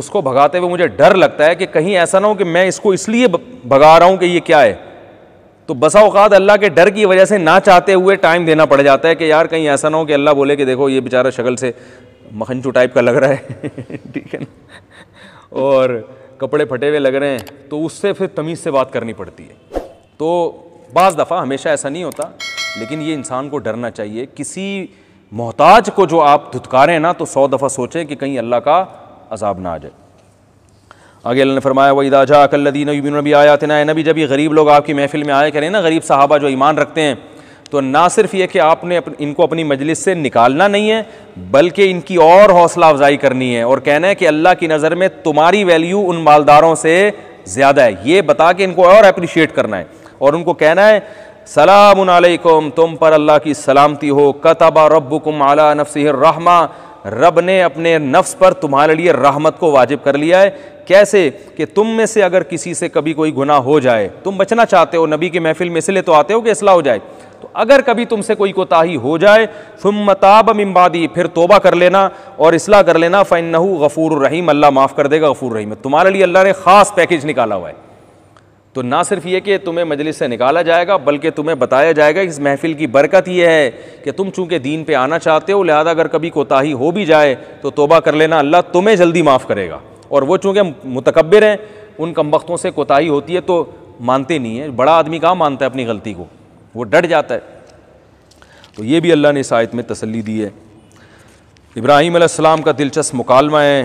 उसको भगाते हुए मुझे डर लगता है कि कहीं ऐसा ना हो कि मैं इसको इसलिए भगा रहा हूँ कि ये क्या है तो बसा अवत अल्लाह के डर की वजह से ना चाहते हुए टाइम देना पड़ जाता है कि यार कहीं ऐसा ना हो कि अल्लाह बोले कि देखो ये बेचारा शक्ल से मखनचू टाइप का लग रहा है ठीक है ना और कपड़े फटे हुए लग रहे हैं तो उससे फिर तमीज़ से बात करनी पड़ती है तो बज़ दफ़ा हमेशा ऐसा नहीं होता लेकिन ये इंसान को डरना चाहिए किसी मोहताज को जो आप धुतकारें ना तो सौ दफ़ा सोचें कि कहीं अल्लाह का अजाब ना आ जाए आगे ने फरमाया वही दाजा अकल्लिन नबी आयात ना नबी जब ये गरीब लोग आपकी महफिल में आया करें ना गरीब साहबा जो ईमान रखते हैं तो ना सिर्फ ये कि आपने अपन, इनको अपनी मजलिस से निकालना नहीं है बल्कि इनकी और हौसला अफजाई करनी है और कहना है कि अल्लाह की नज़र में तुम्हारी वैल्यू उन मालदारों से ज़्यादा है ये बता के इनको और अप्रिशिएट करना है और उनको कहना है सलामकुम तुम पर अल्लाह की सलामती हो कतबा रब्बुकुम आला नफसी रहमा रब ने अपने नफ्स पर तुम्हारे लिए रहमत को वाजिब कर लिया है कैसे कि तुम में से अगर किसी से कभी कोई गुनाह हो जाए तुम बचना चाहते हो नबी की महफिल में इसलिए तो आते हो कि असलाह हो जाए तो अगर कभी तुमसे कोई कोताही हो जाए फिम मताब इम्बादी फिर तोबा कर लेना और इसलाह कर लेना फ़ैन गफ़ूर रहीम अल्लाह माफ़ कर देगा गफ़ूर रहीम तुम्हारे लिए अल्लाह ने ख़ास पैकेज निकाला हुआ है तो ना सिर्फ ये कि तुम्हें मजलिस से निकाला जाएगा बल्कि तुम्हें बताया जाएगा इस महफिल की बरकत यह है कि तुम चूँकि दीन पर आना चाहते हो लिहाजा अगर कभी कोताही हो भी जाए तो तोबा कर लेना अल्लाह तुम्हें जल्दी माफ़ करेगा और वो चूँकि मुतकबर हैं उन कम वक्तों से कोताही होती है तो मानते नहीं हैं बड़ा आदमी कहाँ मानता है अपनी गलती को वो डट जाता है तो ये भी अल्लाह ने इस आयत में तसली दी है इब्राहिम आसमाम का दिलचस्प मुकालमा है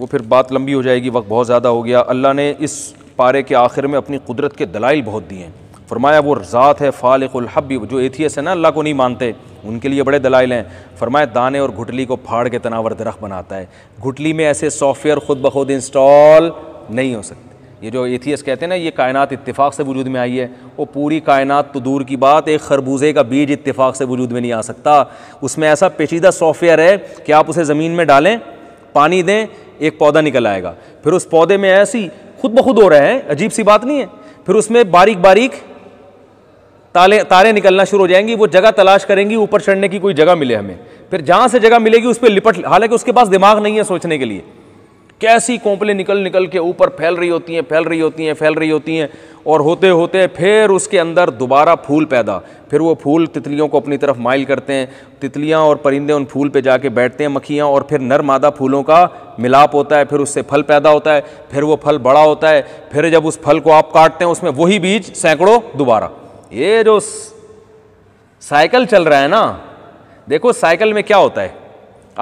वो फिर बात लंबी हो जाएगी वक्त बहुत ज़्यादा हो गया अल्लाह ने इस पारे के आखिर में अपनी कुदरत के दलाइल बहुत दिए हैं फरमाया वो ज़ात है फ़ालहबी जो एथियस है ना अल्लाह को नहीं मानते उनके लिए बड़े दलाइल हैं फरमाया दाने और घुटली को फाड़ के तनावर दरख्त बनाता है घुटली में ऐसे सॉफ्टवेयर खुद ब खुद इंस्टॉल नहीं हो सकते ये जो एथियस कहते हैं ना ये कायनात इत्तेफाक से वजूद में आई है वो पूरी कायनात तो दूर की बात एक खरबूजे का बीज इत्तेफाक से वजूद में नहीं आ सकता उसमें ऐसा पेचीदा सॉफ्टवेयर है कि आप उसे ज़मीन में डालें पानी दें एक पौधा निकल आएगा फिर उस पौधे में ऐसी खुद ब खुद हो रहे हैं अजीब सी बात नहीं है फिर उसमें बारीक बारीक ताले तारे निकलना शुरू हो जाएंगी वो जगह तलाश करेंगी ऊपर चढ़ने की कोई जगह मिले हमें फिर जहाँ से जगह मिलेगी उस पर लिपट हालांकि उसके पास दिमाग नहीं है सोचने के लिए कैसी कोंपले निकल निकल के ऊपर फैल रही होती हैं फैल रही होती हैं फैल रही होती हैं और होते होते फिर उसके अंदर दोबारा फूल पैदा फिर वो फूल तितलियों को अपनी तरफ माइल करते हैं तितलियाँ और परिंदे उन फूल पे जाके बैठते हैं मखियाँ और फिर नर मादा फूलों का मिलाप होता है फिर उससे फल पैदा होता है फिर वो फल बड़ा होता है फिर जब उस फल को आप काटते हैं उसमें वही बीज सैकड़ों दोबारा ये जो साइकिल चल रहा है ना देखो साइकिल में क्या होता है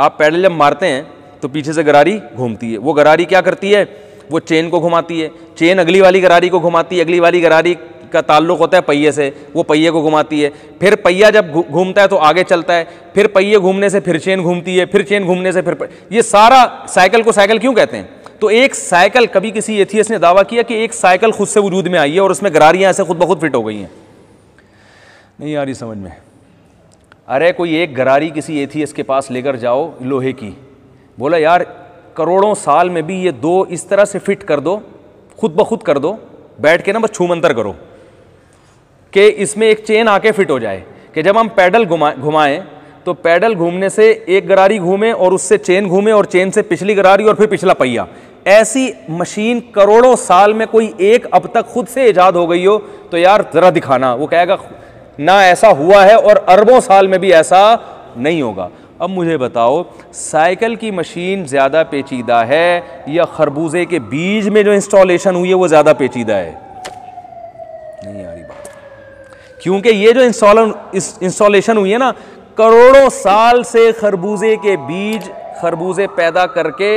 आप पैडल जब मारते हैं तो पीछे से गरारी घूमती है वो गरारी क्या करती है वो चेन को घुमाती है चेन अगली वाली गरारी को घुमाती है अगली वाली गरारी का ताल्लुक होता है पहिए से वो पहिए को घुमाती है फिर पहिया जब घूमता है तो आगे चलता है फिर पहिए घूमने से फिर चेन घूमती है फिर चेन घूमने से फिर प... ये सारा साइकिल को साइकिल क्यों कहते हैं तो एक साइकिल कभी किसी एथियस ने दावा किया कि एक साइकिल खुद से वजूद में आई है और उसमें गरारियाँ ऐसे खुद ब खुद फिट हो गई हैं नहीं आ रही समझ में अरे कोई एक गरारी किसी एथियस के पास लेकर जाओ लोहे की बोला यार करोड़ों साल में भी ये दो इस तरह से फिट कर दो खुद ब खुद कर दो बैठ के ना बस छूम अंतर करो कि इसमें एक चेन आके फिट हो जाए कि जब हम पैडल घुमाए घुमाएं तो पैडल घूमने से एक गरारी घूमे और उससे चेन घूमे और चेन से पिछली गरारी और फिर पिछला पहिया ऐसी मशीन करोड़ों साल में कोई एक अब तक खुद से ईजाद हो गई हो तो यार ज़रा दिखाना वो कहेगा ना ऐसा हुआ है और अरबों साल में भी ऐसा नहीं होगा अब मुझे बताओ साइकिल की मशीन ज़्यादा पेचीदा है या खरबूजे के बीज में जो इंस्टॉलेशन हुई है वो ज़्यादा पेचीदा है नहीं आ रही बात क्योंकि ये जो इंस्टॉलन इंस्टॉलेशन हुई है ना करोड़ों साल से खरबूजे के बीज खरबूजे पैदा करके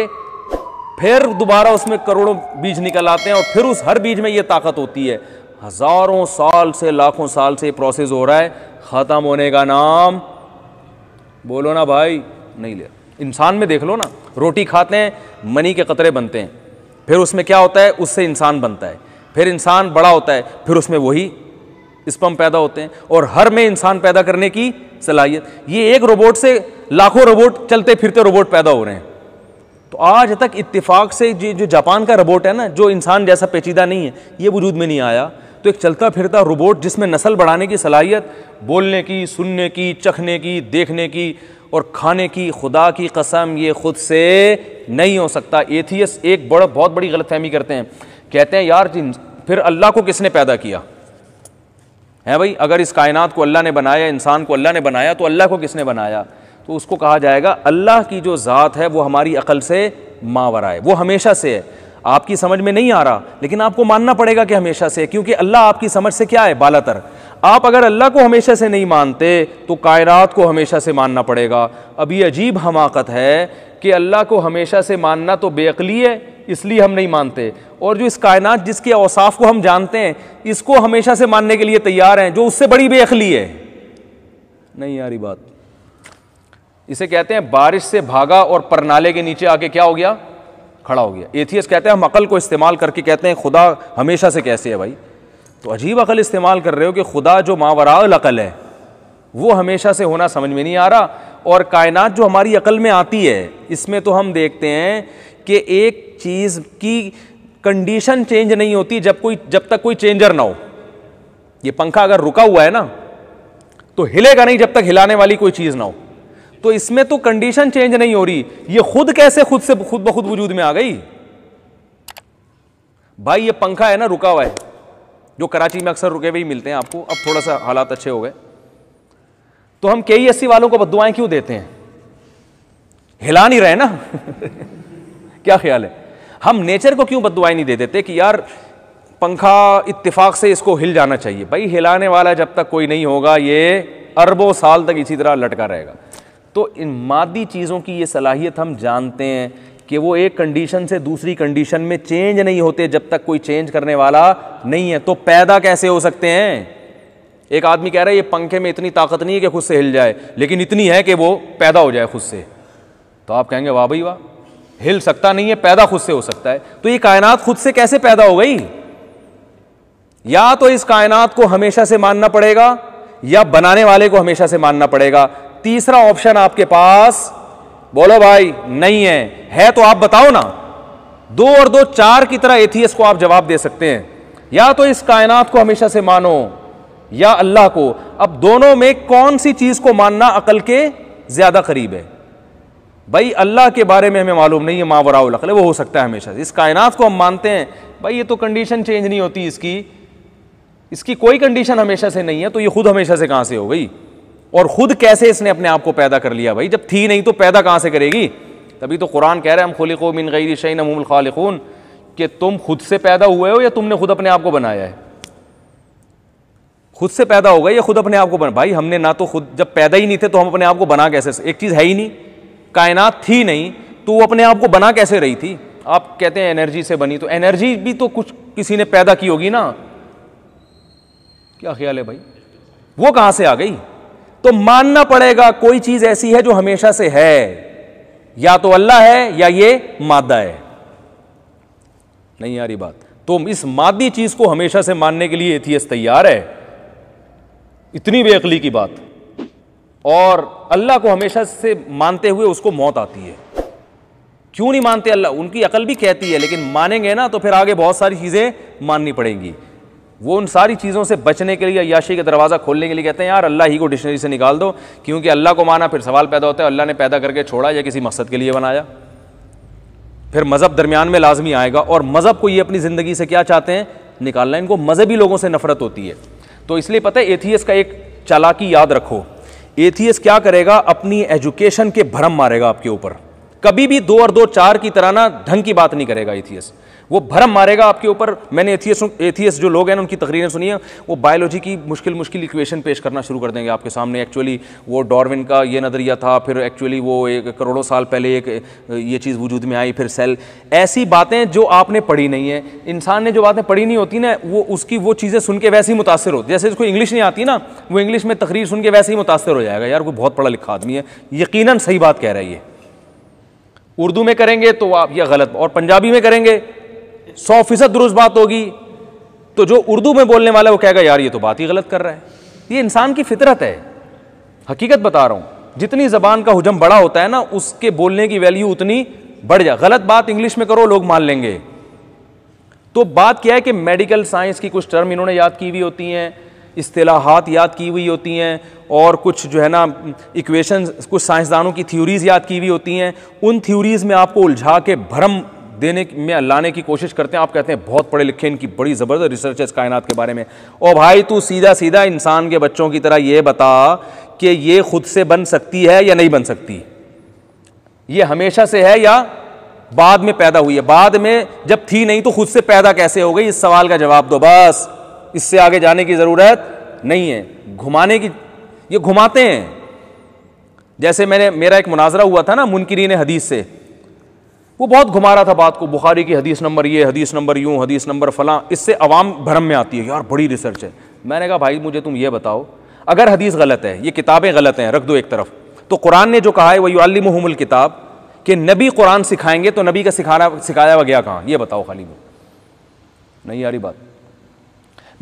फिर दोबारा उसमें करोड़ों बीज निकल आते हैं और फिर उस हर बीज में ये ताकत होती है हज़ारों साल से लाखों साल से प्रोसेस हो रहा है ख़त्म होने का नाम बोलो ना भाई नहीं ले इंसान में देख लो ना रोटी खाते हैं मनी के कतरे बनते हैं फिर उसमें क्या होता है उससे इंसान बनता है फिर इंसान बड़ा होता है फिर उसमें वही स्पम पैदा होते हैं और हर में इंसान पैदा करने की सलाहियत ये एक रोबोट से लाखों रोबोट चलते फिरते रोबोट पैदा हो रहे हैं तो आज तक इत्तेफाक से जो जापान का रोबोट है ना जो इंसान जैसा पेचीदा नहीं है ये वजूद में नहीं आया तो एक चलता फिरता रोबोट जिसमें नस्ल बढ़ाने की सलाहियत बोलने की सुनने की चखने की देखने की और खाने की खुदा की कसम ये खुद से नहीं हो सकता एथियस एक बड़ा बहुत बड़ी गलतफहमी करते हैं कहते हैं यार जिन फिर अल्लाह को किसने पैदा किया है भाई अगर इस कायनात को अल्लाह ने बनाया इंसान को अल्लाह ने बनाया तो अल्लाह को किसने बनाया तो उसको कहा जाएगा अल्लाह की जो ज़ात है वो हमारी अकल से मावरा है वो हमेशा से है आपकी समझ में नहीं आ रहा लेकिन आपको मानना पड़ेगा कि हमेशा से क्योंकि अल्लाह आपकी समझ से क्या है बालातर आप अगर अल्लाह को हमेशा से नहीं मानते तो कायरात को हमेशा से मानना पड़ेगा अब ये अजीब हमाकत है कि अल्लाह को हमेशा से मानना तो बेअली है इसलिए हम नहीं मानते और जो इस कायनात जिसके अवसाफ को हम जानते हैं इसको हमेशा से मानने के लिए तैयार हैं जो उससे बड़ी बेअली है नहीं रही बात इसे कहते हैं बारिश से भागा और परनाले के नीचे आके क्या हो गया खड़ा हो गया एथियस कहते हैं हम अकल को इस्तेमाल करके कहते हैं खुदा हमेशा से कैसे है भाई तो अजीब अकल इस्तेमाल कर रहे हो कि खुदा जो मावराल अकल है वो हमेशा से होना समझ में नहीं आ रहा और कायनात जो हमारी अकल में आती है इसमें तो हम देखते हैं कि एक चीज़ की कंडीशन चेंज नहीं होती जब कोई जब तक कोई चेंजर ना हो ये पंखा अगर रुका हुआ है ना तो हिलेगा नहीं जब तक हिलाने वाली कोई चीज़ ना हो तो इसमें तो कंडीशन चेंज नहीं हो रही ये खुद कैसे खुद से खुद ब खुद वजूद में आ गई भाई ये पंखा है ना रुका हुआ है जो कराची में अक्सर रुके हुए ही मिलते हैं आपको अब थोड़ा सा हालात अच्छे हो गए तो हम के e वालों को बदुआएं क्यों देते हैं हिला नहीं रहे ना क्या ख्याल है हम नेचर को क्यों बदुआएं नहीं दे देते कि यार पंखा इत्तेफाक से इसको हिल जाना चाहिए भाई हिलाने वाला जब तक कोई नहीं होगा ये अरबों साल तक इसी तरह लटका रहेगा तो इन मादी चीज़ों की ये सलाहियत हम जानते हैं कि वो एक कंडीशन से दूसरी कंडीशन में चेंज नहीं होते जब तक कोई चेंज करने वाला नहीं है तो पैदा कैसे हो सकते हैं एक आदमी कह रहा है ये पंखे में इतनी ताकत नहीं है कि खुद से हिल जाए लेकिन इतनी है कि वो पैदा हो जाए खुद से तो आप कहेंगे वाह भाई वाह हिल सकता नहीं है पैदा खुद से हो सकता है तो ये कायनात खुद से कैसे पैदा हो गई या तो इस कायनात को हमेशा से मानना पड़ेगा या बनाने वाले को हमेशा से मानना पड़ेगा तीसरा ऑप्शन आपके पास बोलो भाई नहीं है है तो आप बताओ ना दो और दो चार की तरह एथियस को आप जवाब दे सकते हैं या तो इस कायनात को हमेशा से मानो या अल्लाह को अब दोनों में कौन सी चीज को मानना अकल के ज्यादा करीब है भाई अल्लाह के बारे में हमें मालूम नहीं है मावराउल अकल वो हो सकता है हमेशा इस कायनात को हम मानते हैं भाई ये तो कंडीशन चेंज नहीं होती इसकी इसकी कोई कंडीशन हमेशा से नहीं है तो ये खुद हमेशा से कहां से हो गई और खुद कैसे इसने अपने आप को पैदा कर लिया भाई जब थी नहीं तो पैदा कहाँ से करेगी तभी तो कुरान कह रहे हैं हम को मिन गई शैन खाल खालिखून कि तुम खुद से पैदा हुए हो या तुमने खुद अपने आप को बनाया है खुद से पैदा हो गए या खुद अपने आप को बना भाई हमने ना तो खुद जब पैदा ही नहीं थे तो हम अपने आप को बना कैसे एक चीज़ है ही नहीं कायनात थी नहीं तो वो अपने आप को बना कैसे रही थी आप कहते हैं एनर्जी से बनी तो एनर्जी भी तो कुछ किसी ने पैदा की होगी ना क्या ख्याल है भाई वो कहाँ से आ गई तो मानना पड़ेगा कोई चीज ऐसी है जो हमेशा से है या तो अल्लाह है या ये मादा है नहीं यार ये बात तो इस मादी चीज को हमेशा से मानने के लिए एथियस तैयार है इतनी बेअकली की बात और अल्लाह को हमेशा से मानते हुए उसको मौत आती है क्यों नहीं मानते अल्लाह उनकी अकल भी कहती है लेकिन मानेंगे ना तो फिर आगे बहुत सारी चीज़ें माननी पड़ेंगी वो उन सारी चीज़ों से बचने के लिए अयाशी का दरवाज़ा खोलने के लिए कहते हैं यार अल्लाह ही को डिक्शनरी से निकाल दो क्योंकि अल्लाह को माना फिर सवाल पैदा होता है अल्लाह ने पैदा करके छोड़ा या किसी मकसद के लिए बनाया फिर मज़हब दरमियान में लाजमी आएगा और मज़हब को ये अपनी ज़िंदगी से क्या चाहते हैं निकालना इनको मज़हबी लोगों से नफरत होती है तो इसलिए पता है एथियस का एक चालाकी याद रखो एथियस क्या करेगा अपनी एजुकेशन के भरम मारेगा आपके ऊपर कभी भी दो और दो चार की तरह ना ढंग की बात नहीं करेगा एथियस वो भरम मारेगा आपके ऊपर मैंने एथियस जो लोग हैं उनकी तकरीरें सुनी है वो बायोलॉजी की मुश्किल मुश्किल इक्वेशन पेश करना शुरू कर देंगे आपके सामने एक्चुअली वो डॉर्विन का ये नज़रिया था फिर एक्चुअली वो एक करोड़ों साल पहले एक ये चीज़ वजूद में आई फिर सेल ऐसी बातें जो आपने पढ़ी नहीं है इंसान ने जो बातें पढ़ी नहीं होती ना वो उसकी वो चीज़ें सुन के वैसे ही मुतासर होती जैसे उसको इंग्लिश नहीं आती ना वो इंग्लिश में तकरीर सुन के वैसे ही मुतासर हो जाएगा यार वो बहुत पढ़ा लिखा आदमी है यकीन सही बात कह रहा है उर्दू में करेंगे तो आप यह गलत और पंजाबी में करेंगे सौ फीसद दुरुस्त बात होगी तो जो उर्दू में बोलने वाला है वो कहेगा यार ये तो बात ही गलत कर रहा है ये इंसान की फितरत है हकीकत बता रहा हूं जितनी ज़बान का हुजम बड़ा होता है ना उसके बोलने की वैल्यू उतनी बढ़ जाए गलत बात इंग्लिश में करो लोग मान लेंगे तो बात क्या है कि मेडिकल साइंस की कुछ टर्म इन्होंने याद की हुई होती हैं असलाहत याद की हुई होती हैं और कुछ जो है ना इक्वेशन कुछ साइंसदानों की थ्योरीज़ याद की हुई होती हैं उन थ्योरीज़ में आपको उलझा के भ्रम देने में लाने की कोशिश करते हैं आप कहते हैं बहुत पढ़े लिखे इनकी बड़ी ज़बरदस्त रिसर्च है इस कायनात के बारे में ओ भाई तू सीधा सीधा इंसान के बच्चों की तरह ये बता कि ये खुद से बन सकती है या नहीं बन सकती ये हमेशा से है या बाद में पैदा हुई है बाद में जब थी नहीं तो खुद से पैदा कैसे हो गई इस सवाल का जवाब दो बस इससे आगे जाने की ज़रूरत नहीं है घुमाने की ये घुमाते हैं जैसे मैंने मेरा एक मुनाजरा हुआ था ना मुनकरीन हदीस से वो बहुत घुमा रहा था बात को बुखारी की हदीस नंबर ये हदीस नंबर यूँ हदीस नंबर फलां इससे अवाम भ्रम में आती है यार बड़ी रिसर्च है मैंने कहा भाई मुझे तुम ये बताओ अगर हदीस गलत है ये किताबें गलत हैं रख दो एक तरफ तो कुरान ने जो कहा है वही अलिमहमुल किताब कि नबी कुरान सिखाएंगे तो नबी का सिखाना सिखाया हुआ गया कहाँ ये बताओ खाली में नहीं यारी बात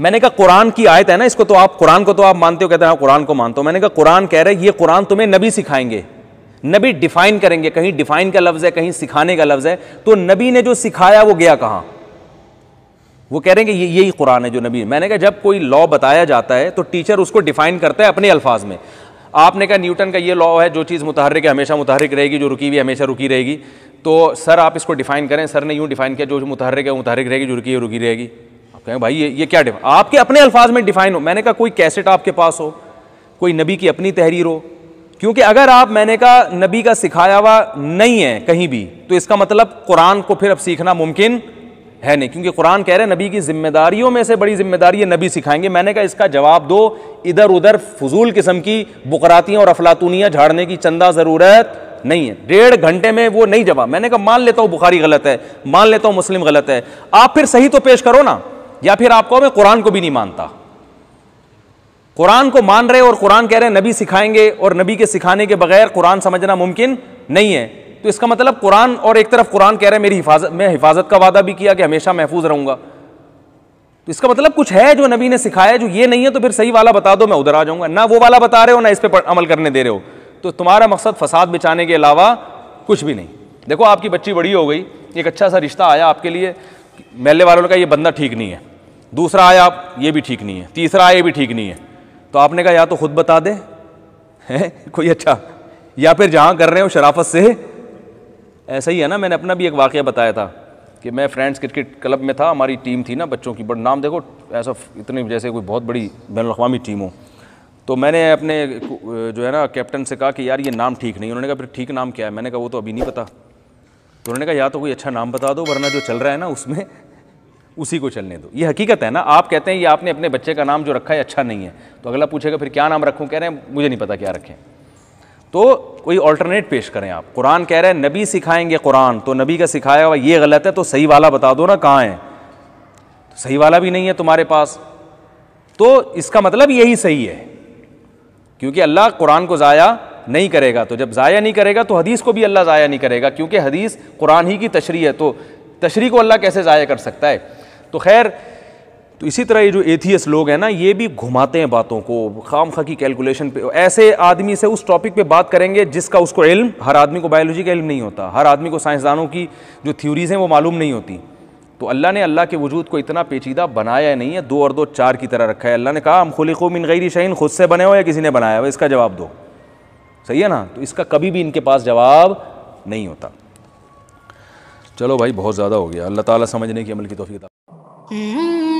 मैंने कहा कुरान की आयत है ना इसको तो आप कुरान को तो आप मानते हो कहते हैं हाँ, कुरान को मानते हो मैंने कहा कुरान कह रहे ये कुरान तुम्हें नबी सिखाएंगे नबी डिफाइन करेंगे कहीं डिफाइन का लफ्ज़ है कहीं सिखाने का लफ्ज़ है तो नबी ने जो सिखाया वो गया कहाँ वो कह रहे हैं कि यही कुरान है जो नबी मैंने कहा जब कोई लॉ बताया जाता है तो टीचर उसको डिफाइन करता है अपने अल्फाज में आपने कहा न्यूटन का ये लॉ है जो चीज़ मुतहरिक है हमेशा मुतहरक रहेगी जो रुकी हुई हमेशा रुकी रहेगी तो सर आप इसको डिफाइन करें सर ने यूँ डिफाइन किया जो मुतहरिक है मुतहरिक रहेगी जो रुकी है रुकी रहेगी आप कहें भाई ये ये क्या डिफाइन आपके अपने अल्फाज में डिफाइन हो मैंने कहा कोई कैसेट आपके पास हो कोई नबी की अपनी तहरीर हो क्योंकि अगर आप मैंने कहा नबी का सिखाया हुआ नहीं है कहीं भी तो इसका मतलब कुरान को फिर अब सीखना मुमकिन है नहीं क्योंकि कुरान कह रहे हैं नबी की जिम्मेदारियों में से बड़ी जिम्मेदारी है नबी सिखाएंगे मैंने कहा इसका जवाब दो इधर उधर फजूल किस्म की बुकरातियाँ और अफलातूनियाँ झाड़ने की चंदा ज़रूरत नहीं है डेढ़ घंटे में वो नहीं जवाब मैंने कहा मान लेता हूँ बुखारी गलत है मान लेता हूँ मुस्लिम गलत है आप फिर सही तो पेश करो ना या फिर आप कहो मैं कुरान को भी नहीं मानता कुरान को मान रहे और कुरान कह रहे हैं नबी सिखाएंगे और नबी के सिखाने के बगैर कुरान समझना मुमकिन नहीं है तो इसका मतलब कुरान और एक तरफ कुरान कह रहे हैं मेरी हिफाजत मैं हिफाजत का वादा भी किया कि हमेशा महफूज रहूंगा तो इसका मतलब कुछ है जो नबी ने सिखाया जो ये नहीं है तो फिर सही वाला बता दो मैं उधर आ जाऊंगा ना वो वाला बता रहे हो ना इस पर अमल करने दे रहे हो तो तुम्हारा मकसद फसाद बिचाने के अलावा कुछ भी नहीं देखो आपकी बच्ची बड़ी हो गई एक अच्छा सा रिश्ता आया आपके लिए महल्ले वालों का ये बंदा ठीक नहीं है दूसरा आया आप ये भी ठीक नहीं है तीसरा आया ये भी ठीक नहीं है तो आपने कहा या तो खुद बता दे है कोई अच्छा या फिर जहाँ कर रहे हो शराफत से ऐसा ही है ना मैंने अपना भी एक वाक़ बताया था कि मैं फ्रेंड्स क्रिकेट क्लब में था हमारी टीम थी ना बच्चों की बट नाम देखो ऐसा इतनी जैसे कोई बहुत बड़ी बैन अवी टीम हो तो मैंने अपने जो है ना कैप्टन से कहा कि यार ये नाम ठीक नहीं उन्होंने कहा फिर ठीक नाम क्या है मैंने कहा वो तो अभी नहीं पता तो उन्होंने कहा या तो कोई अच्छा नाम बता दो वरना जो चल रहा है ना उसमें उसी को चलने दो ये हकीकत है ना आप कहते हैं ये आपने अपने बच्चे का नाम जो रखा है अच्छा नहीं है तो अगला पूछेगा फिर क्या नाम रखूँ कह रहे हैं मुझे नहीं पता क्या रखें तो कोई ऑल्टरनेट पेश करें आप कुरान कह रहे हैं नबी सिखाएंगे कुरान तो नबी का सिखाया हुआ ये गलत है तो सही वाला बता दो ना कहाँ है तो सही वाला भी नहीं है तुम्हारे पास तो इसका मतलब यही सही है क्योंकि अल्लाह कुरान को ज़ाया नहीं करेगा तो जब ज़ाया नहीं करेगा तो हदीस को भी अल्लाह ज़ाया नहीं करेगा क्योंकि हदीस कुरान ही की तशरी है तो तशरी को अल्लाह कैसे ज़ाया कर सकता है तो खैर तो इसी तरह ये जो एथियस लोग हैं ना ये भी घुमाते हैं बातों को खाम खा की कैलकुलेशन पे ऐसे आदमी से उस टॉपिक पे बात करेंगे जिसका उसको इल्म हर आदमी को बायोलॉजी का इल्म नहीं होता हर आदमी को साइंसदानों की जो थ्योरीज़ हैं वो मालूम नहीं होती तो अल्लाह ने अल्लाह के वजूद को इतना पेचीदा बनाया नहीं है दो और दो चार की तरह रखा है अल्लाह ने कहा हम खूब इन गैरी शहीन खुद से बने हो या किसी ने बनाया हो इसका जवाब दो सही है ना तो इसका कभी भी इनके पास जवाब नहीं होता चलो भाई बहुत ज़्यादा हो गया अल्लाह ताला समझने की अमल की तोफ़ी Mm-hmm.